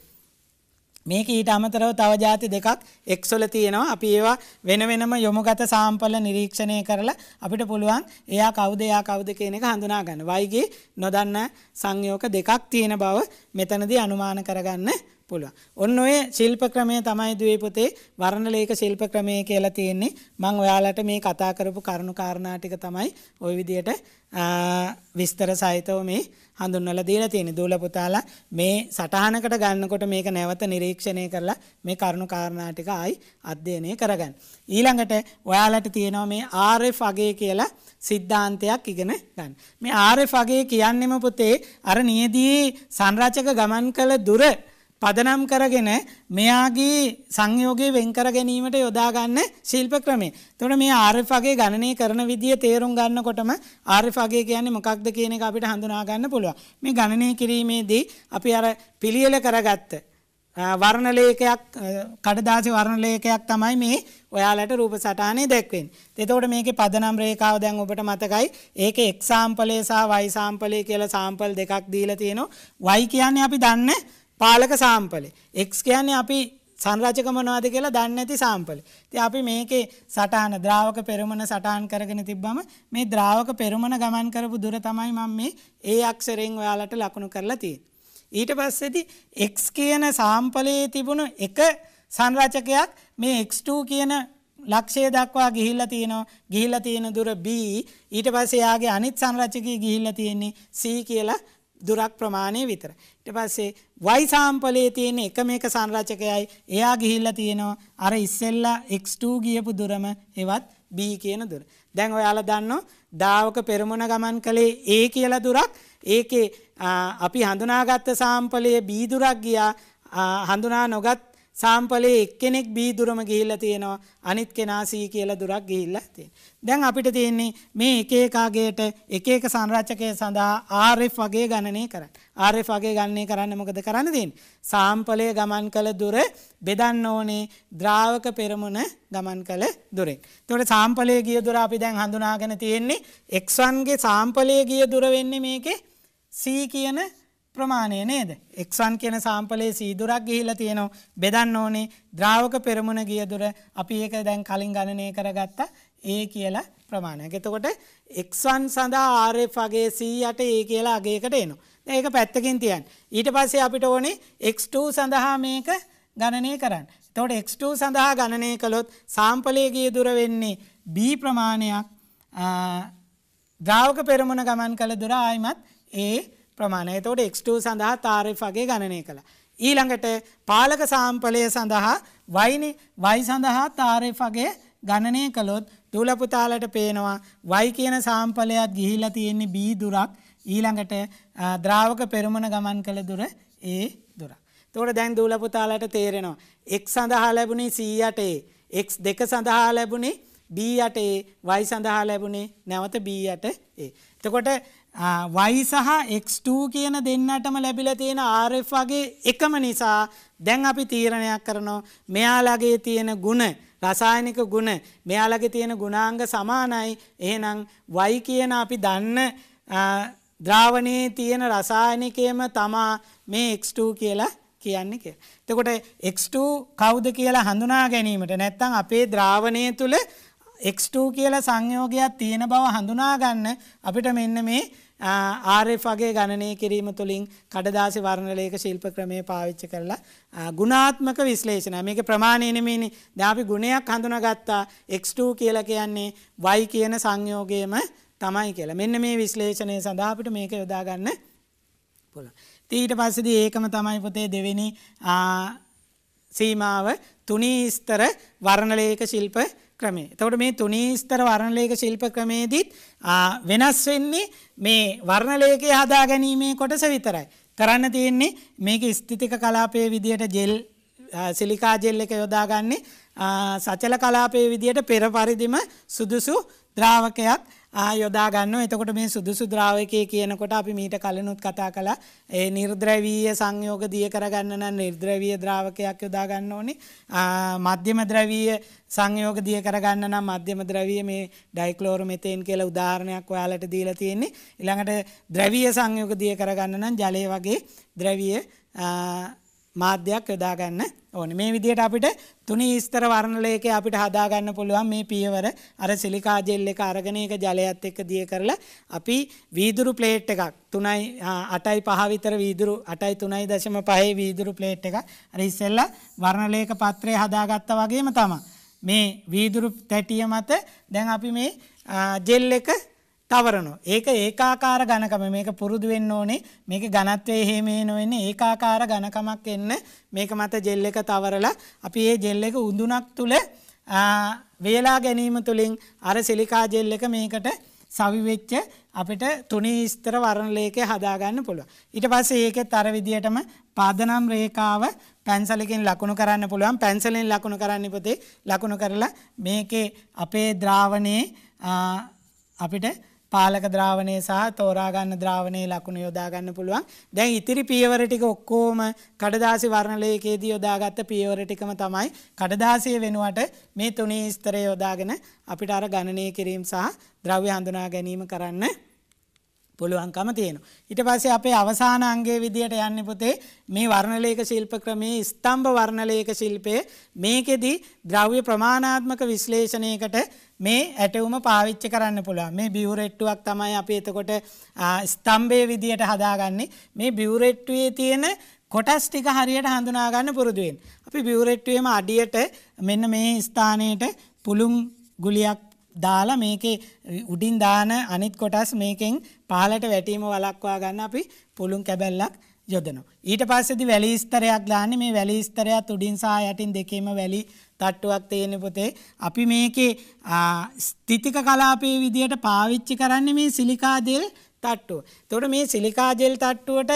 මේක ඊට අමතරව තව ಜಾති දෙකක් එක්සොල තියෙනවා. අපි ඒවා වෙන වෙනම යොමුගත සාම්පල නිරීක්ෂණය කරලා අපිට පුළුවන් එයා කවුද එයා කවුද කියන එක හඳුනා ගන්න. වයිගේ නොදන්න සංයෝග දෙකක් තියෙන බව මෙතනදී අනුමාන කරගන්න පුළුවන්. ඔන්න ඔය ශිල්ප ක්‍රමය තමයි දුවේ පොතේ වර්ණලේඛ ශිල්ප ක්‍රමය කියලා තියෙන්නේ. මම ඔයාලට මේ කතා කරපු කරුණු කාරණා ටික තමයි ওই විදියට විස්තර සහිතව මේ හඳුන්වලා දීලා තියෙන්නේ. දූල පුතාලා මේ සටහනකට ගන්නකොට මේක නැවත නිරීක්ෂණය කරලා මේ කරුණු කාරණා ටික ආයි අධ්‍යයනය කරගන්න. ඊළඟට ඔයාලට තියෙනවා මේ RF අගය කියලා සිද්ධාන්තයක් ඉගෙන ගන්න. මේ RF අගය කියන්නෙම පුතේ අර නියදී සංරචක ගමන් කළ දුර පදනම් කරගෙන මෙයාගේ සංයෝගය වෙන්කර ගැනීමට යොදාගන්න ශිල්ප ක්‍රමේ. එතකොට මේ ආර්ෆගේ ගණනය කරන විදිය තේරුම් ගන්නකොටම ආර්ෆගේ කියන්නේ මොකක්ද කියන එක අපිට හඳුනා ගන්න පුළුවන්. මේ ගණනය කිරීමේදී අපි අර පිළියෙල කරගත්ත වර්ණ ලේඛයක් කඩදාසි වර්ණ ලේඛයක් තමයි මේ ඔයාලට රූප සටහනේ දැක්වෙන්නේ. එතකොට මේකේ පදනම් රේඛාව දැන් ඔබට මතකයි. ඒකේ x සාම්පලය සහ y සාම්පලය කියලා සාම්පල් දෙකක් දීලා තියෙනවා. y කියන්නේ අපි දන්නේ පාලක සාම්පලේ. x කියන්නේ අපි සංරචක මොනවද කියලා දන්නේ නැති සාම්පල. ඉතින් අපි මේකේ සටහන ද්‍රාවක පෙරමන සටහන් කරගෙන තිබ්බම මේ ද්‍රාවක පෙරමන ගමන් කරපු දුර තමයි මම මේ ඒ අක්ෂරෙන් ඔයාලට ලකුණු කරලා තියෙන්නේ. ඊට පස්සේදී x කියන සාම්පලයේ තිබුණු එක සංරචකයක් මේ x2 කියන ලක්ෂය දක්වා ගිහිල්ලා තියෙනවා. ගිහිල්ලා තියෙන දුර b ඊට පස්සේ යාගේ අනිත් සංරචකයේ ගිහිල්ලා තියෙන්නේ c කියලා දුරක් ප්‍රමාණය විතර. ඊට පස්සේ y සාම්පලයේ තියෙන එක මේක සංරචකයයි එයා ගිහිල්ලා තියෙනවා අර ඉස්සෙල්ලා x2 ගියපු දුරම එවත් b කියන දුර. දැන් ඔයාලා දන්නෝ දාවක පෙරමුණ ගමන් කළේ a කියලා දුරක් ඒකේ අපි හඳුනාගත්ත සාම්පලයේ b දුරක් ගියා හඳුනා නොගත් සාම්පලේ එක්කෙනෙක් B දුරම ගිහිල්ලා තියෙනවා අනිත් කෙනා C කියලා දුරක් ගිහිල්ලා තියෙනවා. දැන් අපිට තියෙන්නේ මේ එක එක අගයට එක එක සංරචකය සඳහා RF වගේ ගණනය කරන්න. RF වගේ ගණනය කරන්න මොකද කරන්න තියෙන්නේ? සාම්පලයේ ගමන් කළ දුර බෙදන්න ඕනේ ද්‍රාවක පෙරමුණ ගමන් කළ දුරෙන්. එතකොට සාම්පලයේ ගිය දුර අපි දැන් හඳුනාගෙන තියෙන්නේ X1 ගේ සාම්පලයේ ගිය දුර වෙන්නේ මේකේ C කියන ප්‍රමාණය නේද. එක්සන් කියන සාම්පලේ සීදුරක් ගිහිල තියෙනවා බෙදන්න ඕනේ ද්‍රාවක පෙරමුණ ගියදුර අපි ඒක දැන් කලින් ගණනය කරගත්තා ඒ කියලා ප්‍රමාණයක්. එතකොට එක්වන් සඳහා ආරෙෆගේ සීයට ඒ කියලා අගේකට එනවා. ඒක පැත්තකින් තියන්. ඊට පස්සේ අපිට ඕනේ එක්ට සඳහා මේක ගණනය කරන්න. තොට එක්ට සඳහා ගණනය කළොත් සාම්පලේගේ දුර වෙන්නේ බී ප්‍රමාණයක් ද්‍රාවක පෙරමුණ ගමන් කළ දුර ආයිමත් ඒ ප්‍රමාණය තෝට එක්ටූ සඳහා තාරිෆගේ ගණනය කළ. ඊළඟට පාලක සාම්පලය සඳහා වයිනි වයි සඳහා තාරිෆගේ ගණනය කළොත් තුලපුතාලට පේනවා වයි කියන සාම්පලයක් ගිහිලා තියෙන්නේ බී දුරක් ඊළඟට ද්‍රාවක පෙරමණ ගමන් කළ දුර ඒ දුරක්. තෝට දැන් දූලපුතාලට තේරෙනවා. එක් සඳහා ලැබුණේ සීයටේ එක් දෙක සඳහා ලැබුණේ බීයටේ වයි සඳහා ලැබුණේ නැවත බීයට ඒ. තකොට y සහ x2 කියන දෙන්නටම ලැබිලා තියෙන RF වගේ එකම නිසා දැන් අපි තීරණයක් කරනවා මෙයාලගේ තියෙන ಗುಣ රසායනික ಗುಣ මෙයාලගේ තියෙන ගුණාංග සමානයි එහෙනම් y කියන අපි දන්න ද්‍රාවණයේ තියෙන රසායනිකයම තමා මේ x2 කියලා කියන්නේ කියලා. එතකොට x2 කවුද කියලා හඳුනා ගැනීමට නැත්නම් අපේ ද්‍රාවණය තුල x2 කියලා සංයෝගයක් තියෙන බව හඳුනා ගන්න අපිට මෙන්න මේ ආරෙෆගේ ගණනය කිරීම තුළින් කඩදාසි වර්ණලේක ශිල්ප ක්‍රමය පාවිච්ච කරලා ගුණාත්මක විශ්ලේෂණ මේක ප්‍රමාණය නෙමෙයිනේ දැන් අපි ගුණයක් හඳුනාගත්තා x2 කියලා කියන්නේ y කියන සංයෝගයේම තමයි කියලා. මෙන්න මේ විශ්ලේෂණය සඳහා අපිට මේක යොදා ගන්න පුළුවන්. ඊට පස්සේදී ඒකම තමයි පොතේ දෙවෙනි සීමාව තුනී ස්තර වර්ණලේක ශිල්ප ක්‍රමේ. එතකොට මේ තුනී ස්තර වර්ණලේඛ ශිල්ප ක්‍රමේදීත් වෙනස් වෙන්නේ මේ වර්ණලේඛය හදා ගැනීමේ කොටස විතරයි. කරන්න තියෙන්නේ මේක ස්ථිතික කලාපයේ විදියට ජෙල් සිලිකා ජෙල් එක යොදාගන්නේ සචල කලාපයේ විදියට පෙර පරිදිම සුදුසු ද්‍රාවකයක් යොදා ගන්න. එතකොට මේ සුදුසු ද්‍රාවකයේ කියනකොට අපි මීට කලිනුත් කතා කළා ඒ නිර්ද්‍රවීය සංයෝග දිය කරගන්න නම් නිර්ද්‍රවීය ද්‍රාවකයක් යොදා ගන්න ඕනේ. මධ්‍යම ද්‍රවීය සංයෝග දිය කරගන්න නම් මධ්‍යම ද්‍රවීය මේ ඩයික්ලෝරොමෙතේන් කියලා උදාහරණයක් ඔයාලට දීලා තියෙන්නේ. ඊළඟට ද්‍රවීය සංයෝග දිය කරගන්න නම් ජලය වගේ ද්‍රවීය මාධ්‍යයක් යොදාගන්න ඕන මේ විදියට අපිට තුනි ස්තර වර්ණලයක අපිට හදාගන්න පුළුවන් මේ පියවර අර සිලිකා ජෙල් එක අරගෙන එක ජලයත් එක්ක දිය කරලා අපි වීදුරු ප්ලේට් එකක් 3යි 8යි 5 විතර වීදුරු 8යි 3.5 වීදුරු ප්ලේට් එකක් අර ඉස්සෙල්ලා වර්ණලයක පත්‍රය හදාගත්තා වගේම තමයි මේ වීදුරු තැටිය මත දැන් අපි මේ ජෙල් එක තවරනු. ඒක ඒකාකාර ගණකම මේක පුරුදු වෙන්න ඕනේ මේක ගණත්වය හේමේ නොවෙන්නේ ඒකාකාර ගණකමක් එන්න මේක මත ජෙල් එක තවරලා අපි ඒ ජෙල් එක උඳුනක් තුළ වේලා ගැනීම තුළින් අර සිලිකා ජෙල් එක මේකට සවිවෙච්ච අපිට තුනී ස්තර වරණලේකය හදාගන්න පුළුව. ඊට පස්සේ ඒකෙත් අර විදිහටම පාදනම් රේකාව පැන්සලකින් ලකුණු කරන්න පුළුවන් පැන්සලෙන් ලකුණු කරන්න ඉපතේ ලකුණු කරලා මේකේ අපේ ද්‍රාවණයේ අපිට පාලක ද්‍රාවණය සහ තෝරාගන්න ද්‍රාවණයේ ලකුණු යොදා ගන්න පුළුවන්. දැන් ඉතිරි පියවර ටික ඔක්කොම කඩදාසි වර්ණලේඛයේදී යොදාගත්ත පියවර ටිකම තමයි කඩදාසිය වෙනුවට මේ තුනේ ස්තරය යොදාගෙන අපිට අර ගණනය කිරීම සහ ද්‍රව්‍ය හඳුනා ගැනීම කරන්න පුළුවන්කම තියෙන. ඊට පස්සේ අපේ අවසාන අංගයේ විදියට යන්නේ පුතේ මේ වර්ණලේඛ ශිල්ප ක්‍රමයේ ස්තම්භ වර්ණලේඛ ශිල්පයේ මේකෙදි ද්‍රව්‍ය ප්‍රමාණාත්මක විශ්ලේෂණයකට මේ ඇටවුම පාවිච්චි කරන්න පුළුවන්. මේ බියුරෙට්ටුවක් තමයි අපි එතකොට ස්තම්භයේ විදියට හදාගන්නේ. මේ බියුරෙට්ටුවේ තියෙන කොටස් ටික හරියට හඳුනා ගන්න පුරුදු වෙන්න. අපි බියුරෙට්ටුවේම අඩියට මෙන්න මේ ස්ථානයේට පුළුන් ගුලියක් දාලා මේකේ උඩින් දාන අනිත් කොටස් මේකෙන් පහලට වැටීම වලක්වා ගන්න අපි පුළුන් කැබැල්ලක් යොදනවා. ඊට පස්සේදී වැලි ස්තරයක් දාන්නේ මේ වැලි ස්තරයත් උඩින් සහ යටින් දෙකේම වැලි තට්ටුවක් තියෙන පොතේ අපි මේකේ ස්ථිතික කලාපයේ විදියට පාවිච්චි කරන්නේ මේ සිලිකා දෙල් තට්ටුව. එතකොට මේ සිලිකා ජෙල් තට්ටුවට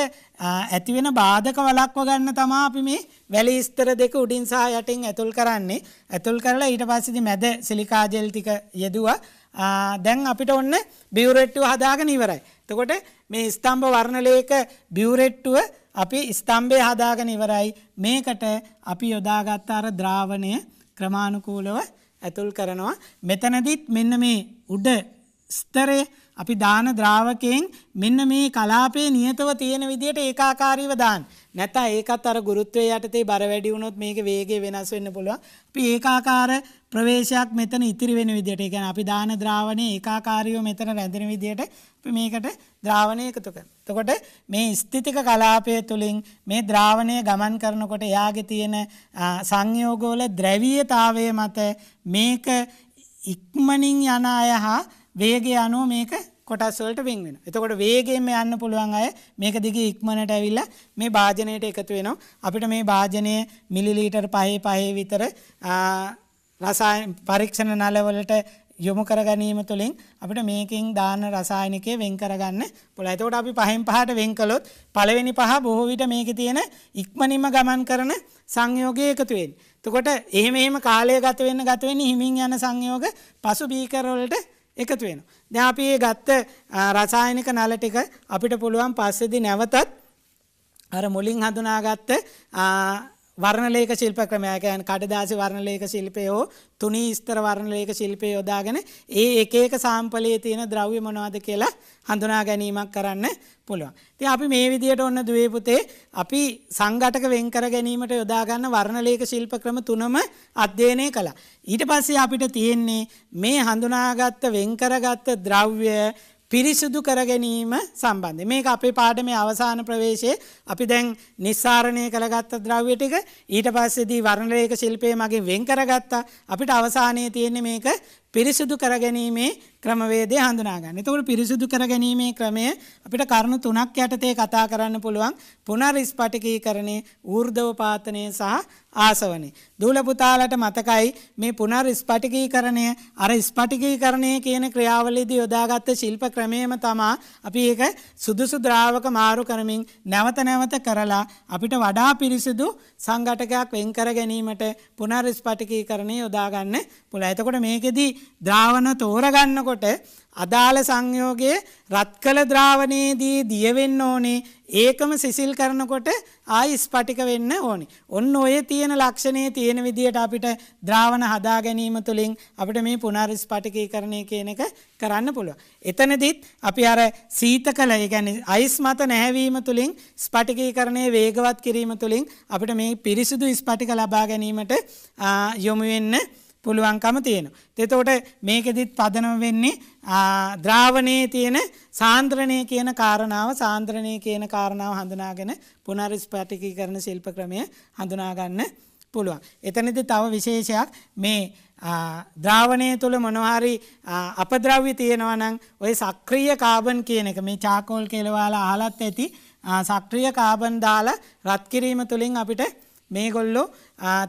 ඇති වෙන බාධක වළක්ව ගන්න තමයි අපි මේ වැලි ස්තර දෙක උඩින් සහ යටින් ඇතුල් කරන්නේ. ඇතුල් කරලා ඊට පස්සේ ඉතින් මැද සිලිකා ජෙල් ටික යෙදුවා. දැන් අපිට ඔන්න බියුරෙට්ටුව හදාගෙන ඉවරයි. එතකොට මේ ස්තම්භ වර්ණලේඛ බියුරෙට්ටුව අපි ස්තම්භය හදාගෙන ඉවරයි. මේකට අපි යොදාගත්ත අර ද්‍රාවණය ක්‍රමානුකූලව ඇතුල් කරනවා. මෙතනදිත් මෙන්න මේ උඩ ස්තරේ අපි දාන ද්‍රාවකයෙන් මෙන්න මේ කලාපේ නියතව තියෙන විදිහට ඒකාකාරීව දාන්න. නැත්නම් ඒකත් අර ගුරුත්වයේ යටතේ බර වැඩි වුණොත් මේකේ වේගය වෙනස් වෙන්න පුළුවන්. අපි ඒකාකාර ප්‍රවේශයක් මෙතන ඉතිරි වෙන විදිහට. ඒ කියන්නේ අපි දාන ද්‍රාවණය ඒකාකාරීව මෙතන රැඳෙන විදිහට අපි මේකට ද්‍රාවණය එකතු කරනවා. එතකොට මේ ස්ථිතික කලාපය තුලින් මේ ද්‍රාවණය ගමන් කරනකොට එයාගේ තියෙන සංයෝගවල ද්‍රවීයතාවය මත මේක ඉක්මනින් යන අය හා වේගය අනුව මේක කොටස් වලට වෙන් වෙනවා. එතකොට වේගයෙන්ම යන්න පුළුවන් අය මේක දිගේ ඉක්මනට ඇවිල්ලා මේ භාජනයට එකතු වෙනවා. අපිට මේ භාජනය මිලිලීටර් 5 5 විතර රසායන පරීක්ෂණ නලවලට යොමු කර ගැනීම තුළින් අපිට මේකෙන් දාන රසායනිකය වෙන් කරගන්න පුළුවන්. එතකොට අපි පහෙන් පහට වෙන් කළොත් පළවෙනි පහ බොහෝ විට මේකේ තියෙන ඉක්මනින්ම ගමන් කරන සංයෝගය එකතු වෙන්නේ. එතකොට එහෙම එහෙම කාලය ගත වෙන්න ගත වෙන්නේ හිමින් යන සංයෝග පසු බීකර වලට එකතු වෙන. දැන් අපි මේ ගත්ත රසායනික නල ටික අපිට පුළුවන් පස්සේදී නැවතත් අර මුලින් හඳුනාගත්ත වර්ණලේක ශිල්ප ක්‍රමයකයන් කඩදාසි වර්ණලේක ශිල්පයෝ තුනී ස්තර වර්ණලේක ශිල්පය යොදාගෙන ඒ එක එක සාම්පලයේ තියෙන ද්‍රව්‍ය මොනවද කියලා හඳුනා ගැනීමක් කරන්න පුළුවන්. ඉතින් අපි මේ විදියට ඔන්න දුවේ පුතේ අපි සංඝටක වෙන් කර ගැනීමට යොදා ගන්න වර්ණලේක ශිල්ප ක්‍රම තුනම අධ්‍යයනය කළා. ඊට පස්සේ අපිට තියෙන්නේ මේ හඳුනාගත්ත වෙන් කරගත්ත ද්‍රව්‍ය පිරිසුදු කරගැනීම සම්බන්ධ. මේක අපේ පාඩමේ අවසාන ප්‍රවේශයේ අපි දැන් නිස්සාරණය කරගත්ත ද්‍රව්‍ය ටික ඊට පස්සේදී වර්ණලේඛ ශිල්පයේ මගින් වෙන් කරගත්තා. අපිට අවසානයේ තියෙන්නේ මේක පිරිසිදු කරගැනීමේ ක්‍රමවේදය හඳුනාගන්න. එතකොට පිරිසිදු කරගැනීමේ ක්‍රමය අපිට කරුණු තුනක් යටතේ කතා කරන්න පුළුවන්. පුනරිස්පටිකීකරණය, ඌර්ධව පාතනය සහ ආසවනි. දූල පුතාලට මතකයි මේ පුනරිස්පටිකීකරණය අර ස්පටිකීකරණය කියන ක්‍රියාවලියේදී යොදාගත්ත ශිල්ප ක්‍රමයම තමා අපි ඒක සුදුසු ද්‍රාවක මාරු කරමින් නැවත නැවත කරලා අපිට වඩා පිරිසිදු සංඝටකයක් වෙන් කර ගැනීමට පුනරිස්පටිකීකරණය යොදාගන්න පුළුවන්. එතකොට මේකෙදී ද්‍රාවණ තෝරගන්නකොට අදාළ සංයෝගයේ රත් කළ ද්‍රාවණයේදී දිය වෙන්න ඕනේ. ඒකම සිසිල් කරනකොට ආයි ස්පටික වෙන්න ඕනේ. ඔන්න ඔය තියෙන ලක්ෂණයේ තියෙන විදිහට අපිට ද්‍රාවණ හදා ගැනීම තුළින් අපිට මේ පුනර්ස්පටිකීකරණය කියන එක කරන්න පුළුවන්. එතනදිත් අපි අර සීතකල ඒ කියන්නේ අයිස් මත නැහැවීම තුළින් ස්පටිකීකරණය වේගවත් කිරීම තුළින් අපිට මේ පිරිසිදු ස්පටික ලබා ගැනීමට යොමු වෙන්න පුළුවන්කම තියෙන. එතකොට මේකෙදිත් පදනම වෙන්නේ ද්‍රාවණයේ තියෙන සාන්ද්‍රණය කියන කාරණාව සාන්ද්‍රණය කියන කාරණාව හඳුනාගෙන පුනරිස්පටිකී කරන ශිල්ප ක්‍රමය හඳුනාගන්න පුළුවන්. එතනදි තව විශේෂයක් මේ ද්‍රාවණය තුළ මොනවාරි අපද්‍රව්‍ය තියෙනවා නම් ඔය සක්‍රීය කාබන් කියන එක මේ චාකෝල් කෙලවාලා අහලත් ඇති සක්‍රීය කාබන් දාලා රත් කිරීම තුළින් අපිට මේගොල්ලෝ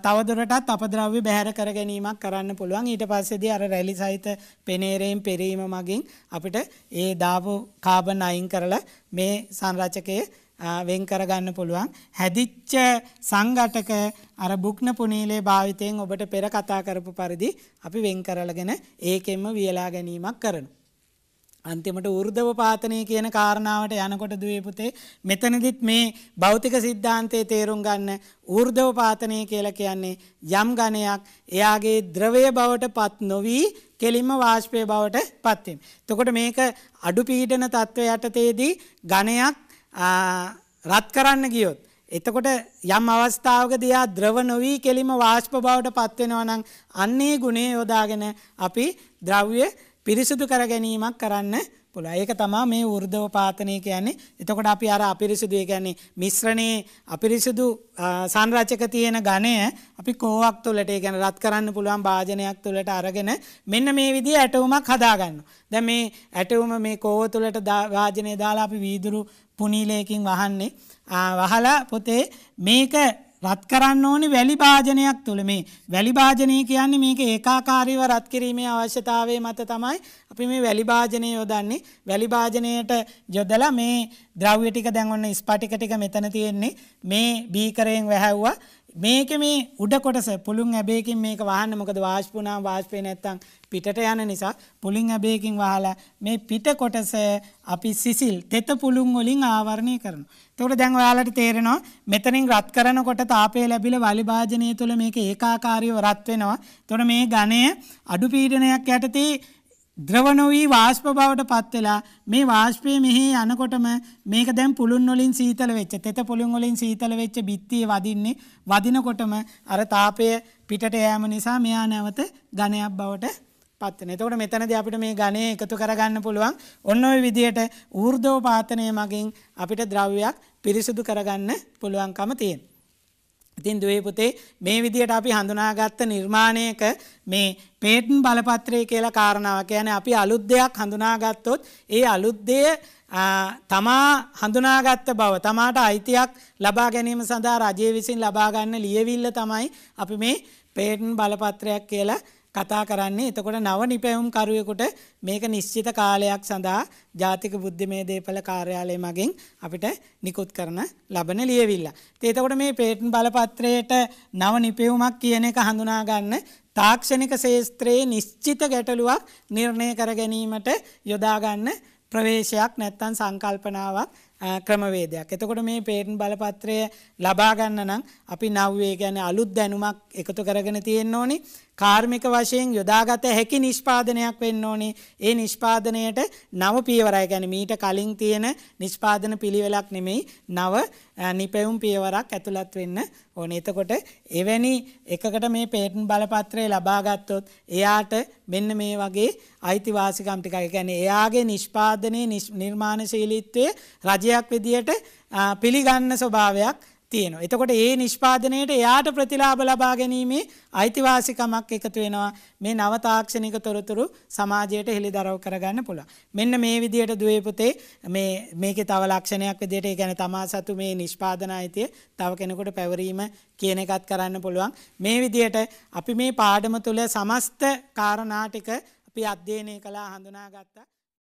තවදුරටත් අපද්‍රව්‍ය බැහැර කර ගැනීමක් කරන්න පුළුවන් ඊට පස්සේදී අර රැලි සහිත පෙනේරයෙන් පෙරීම මගින් අපිට ඒ දාපු කාබන් අයින් කරලා මේ සංරචකයේ වෙන් කරගන්න පුළුවන් හැදිච්ච සංඝටක අර බුක්න පුනීලේ භාවිතයෙන් ඔබට පෙර කතා කරපු පරිදි අපි වෙන් කරලගෙන ඒකෙන්ම වියලා ගැනීමක් කරනවා අන්තිමට ෘර්ධව පාතනය කියන කාරණාවට යනකොට දවේපුතේ මෙතනදිත් මේ භෞතික සිද්ධාන්තයේ තේරුම් ගන්න ඌර්ධව පාතනය කියලා කියන්නේ යම් ගණයක් එයාගේ ද්‍රවය බවට පත් නොවී කෙලින්ම වාශ්පය බවට පත්වෙන්. තොකොට මේක අඩු පීඩන තත්ත්ව යටතේදී ගණයක් රත් කරන්න ගියොත්. එතකොට යම් අවස්ථාවක දයා ද්‍රව නොවී කෙලිම වාශ්ප බවට පත්වෙනවා නම් අන්නේ ගුණේ යොදාගෙන අපි ද්‍රව්‍ය පිරිසිදු කර ගැනීමක් කරන්න පුළ ඒක තමා මේ ෘර්ධව පාතනය කියන්නේ එතකොට අපි අර අපිරිසිදුව ගැන්නේ මිශ්‍රණයේ අපිරිසිදු සංරචක තියෙන ගණය අපි කෝවක් තුළට ගැන රත් කරන්න පුළුවන් භාජනයක් තුළට අරගෙන මෙන්න මේ විදි ඇටවුමක් හදාගන්න. දැ මේ ඇටවුම මේ කෝව තුළට වාජනය දාලා අපි වීදුරු පුනීලයකින් වහන්නේ. වහලා පොතේ මේක රත් කරන්න ඕනි වැලි භාජනයක් තුළ මේ වැලි භාජනය කියන්නේ මේක ඒකාකාරීව රත් කිරීමේ අවශ්‍යතාවය මත තමයි අපි මේ වැලි භාජනය යොදන්නේ වැලි භාජනයට යොදලා මේ ද්‍රව්‍ය ටික දැන් ඔන්න ස්පටික ටික මෙතන තියෙන්නේ මේ බීකරයෙන් වැහැව්වා මේක මේ උඩ කොටස පුළුන් ඇබේකින් මේක වහන්න මොකද වාෂ්පුණා වාෂ්පේ නැත්තම් පිටට යන නිසා පුලින් ඇබේකින් වහලා මේ පිට කොටස අපි සිසිල් තෙත පුළුන් වලින් ආවරණය කරනවා. එතකොට දැන් ඔයාලට තේරෙනවා මෙතනින් රත් කරනකොට තාපය ලැබිලා වලි භාජනය තුළ මේක ඒකාකාරීව රත් වෙනවා. එතකොට මේ ඝනය අඩු පීඩනයක් යටතේ ද්‍රව නොවි වාෂ්ප බවට පත් වෙලා මේ වාෂ්පය මෙහි යනකොටම මේක දැන් පුළුන් වලින් සීතල වෙච්ච තෙත පුළුන් වලින් සීතල වෙච්ච බිත්තිය වදින්නේ වදිනකොටම අර තාපය පිටට යෑම නිසා මෙයා නැවත ඝනයක් බවට පත් වෙන. එතකොට මෙතනදී අපිට මේ ඝනය එකතු කරගන්න පුළුවන්. ඔන්න ඔය විදිහට ඌර්ධෝපාතනය මගින් අපිට ද්‍රව්‍යයක් පිරිසුදු කරගන්න පුළුවන්කම තියෙනවා. ඉතින් දුවේ පුතේ මේ විදිහට අපි හඳුනාගත්ත නිර්මාණයක මේ පේටන් බලපත්‍රය කියලා කාරණාව කියන්නේ අපි අලුත් දෙයක් හඳුනාගත්තොත් ඒ අලුත් දෙය තමා හඳුනාගත්ත බව තමාට අයිතියක් ලබා ගැනීම සඳහා රජය විසින් ලබා ගන්න ලියවිල්ල තමයි අපි මේ පේටන් බලපත්‍රයක් කියලා කතා කරන්නේ එතකොට නව නිපැවුම් කරුවෙකුට මේක නිශ්චිත කාලයක් සඳහා ජාතික බුද්ධිමය දේපල කාර්යාලය මගින් අපිට නිකුත් කරන ලබන ලියවිල්ල. එතකොට මේ පේටන් බලපත්‍රයට නව නිපැවුමක් කියන එක හඳුනාගන්න තාක්ෂණික ශේස්ත්‍රයේ නිශ්චිත ගැටලුවක් නිර්ණය කර ගැනීමට යොදාගන්න ප්‍රවේශයක් නැත්තන් සංකල්පනාවක් ක්‍රමවේදයක්. එතකොට මේ පේටන් බලපත්‍රය ලබා ගන්න නම් අපි නව්වේ ගැන අලුත් දැනුමක් එකතු කරගෙන තියෙන්න ඕනේ. කාර්මික වශයෙන් යොදාගත හැකි නිෂ්පාදනයක් වෙන්න ඕනේ. ඒ නිෂ්පාදනයට නව පියවරයි. يعني මීට කලින් තියෙන නිෂ්පාදන පිළිවෙලක් නෙමෙයි නව නිපැයුම් පියවරක් ඇතුළත් වෙන්න ඕනේ. එතකොට එවැනි එකකට මේ පේටන් බලපත්‍රය ලබා ගත්තොත් එයාට මෙන්න මේ වගේ අයිතිවාසිකම් ටිකයි. يعني එයාගේ නිෂ්පාදනයේ නිර්මාණශීලීත්වය රජය විෂයක් විදියට පිළිගන්න ස්වභාවයක් තියෙනවා. එතකොට ඒ නිෂ්පාදනයට එයාට ප්‍රතිලාභ ලබා ගැනීමේ අයිතිවාසිකමක් එකතු වෙනවා. මේ නව තාක්ෂණික තොරතුරු සමාජයට හෙළිදරව් කරගන්න පුළුවන්. මෙන්න මේ විදියට දුවේ පුතේ මේ මේකේ තව ලක්ෂණයක් විදියට ඒ කියන්නේ තමා සතු මේ නිෂ්පාදන අයිතිය තව කෙනෙකුට පැවරීම කියන එකත් කරන්න පුළුවන්. මේ විදියට අපි මේ පාඩම තුල සමස්ත කාරණා ටික අපි අධ්‍යයනය කළා හඳුනාගත්තා.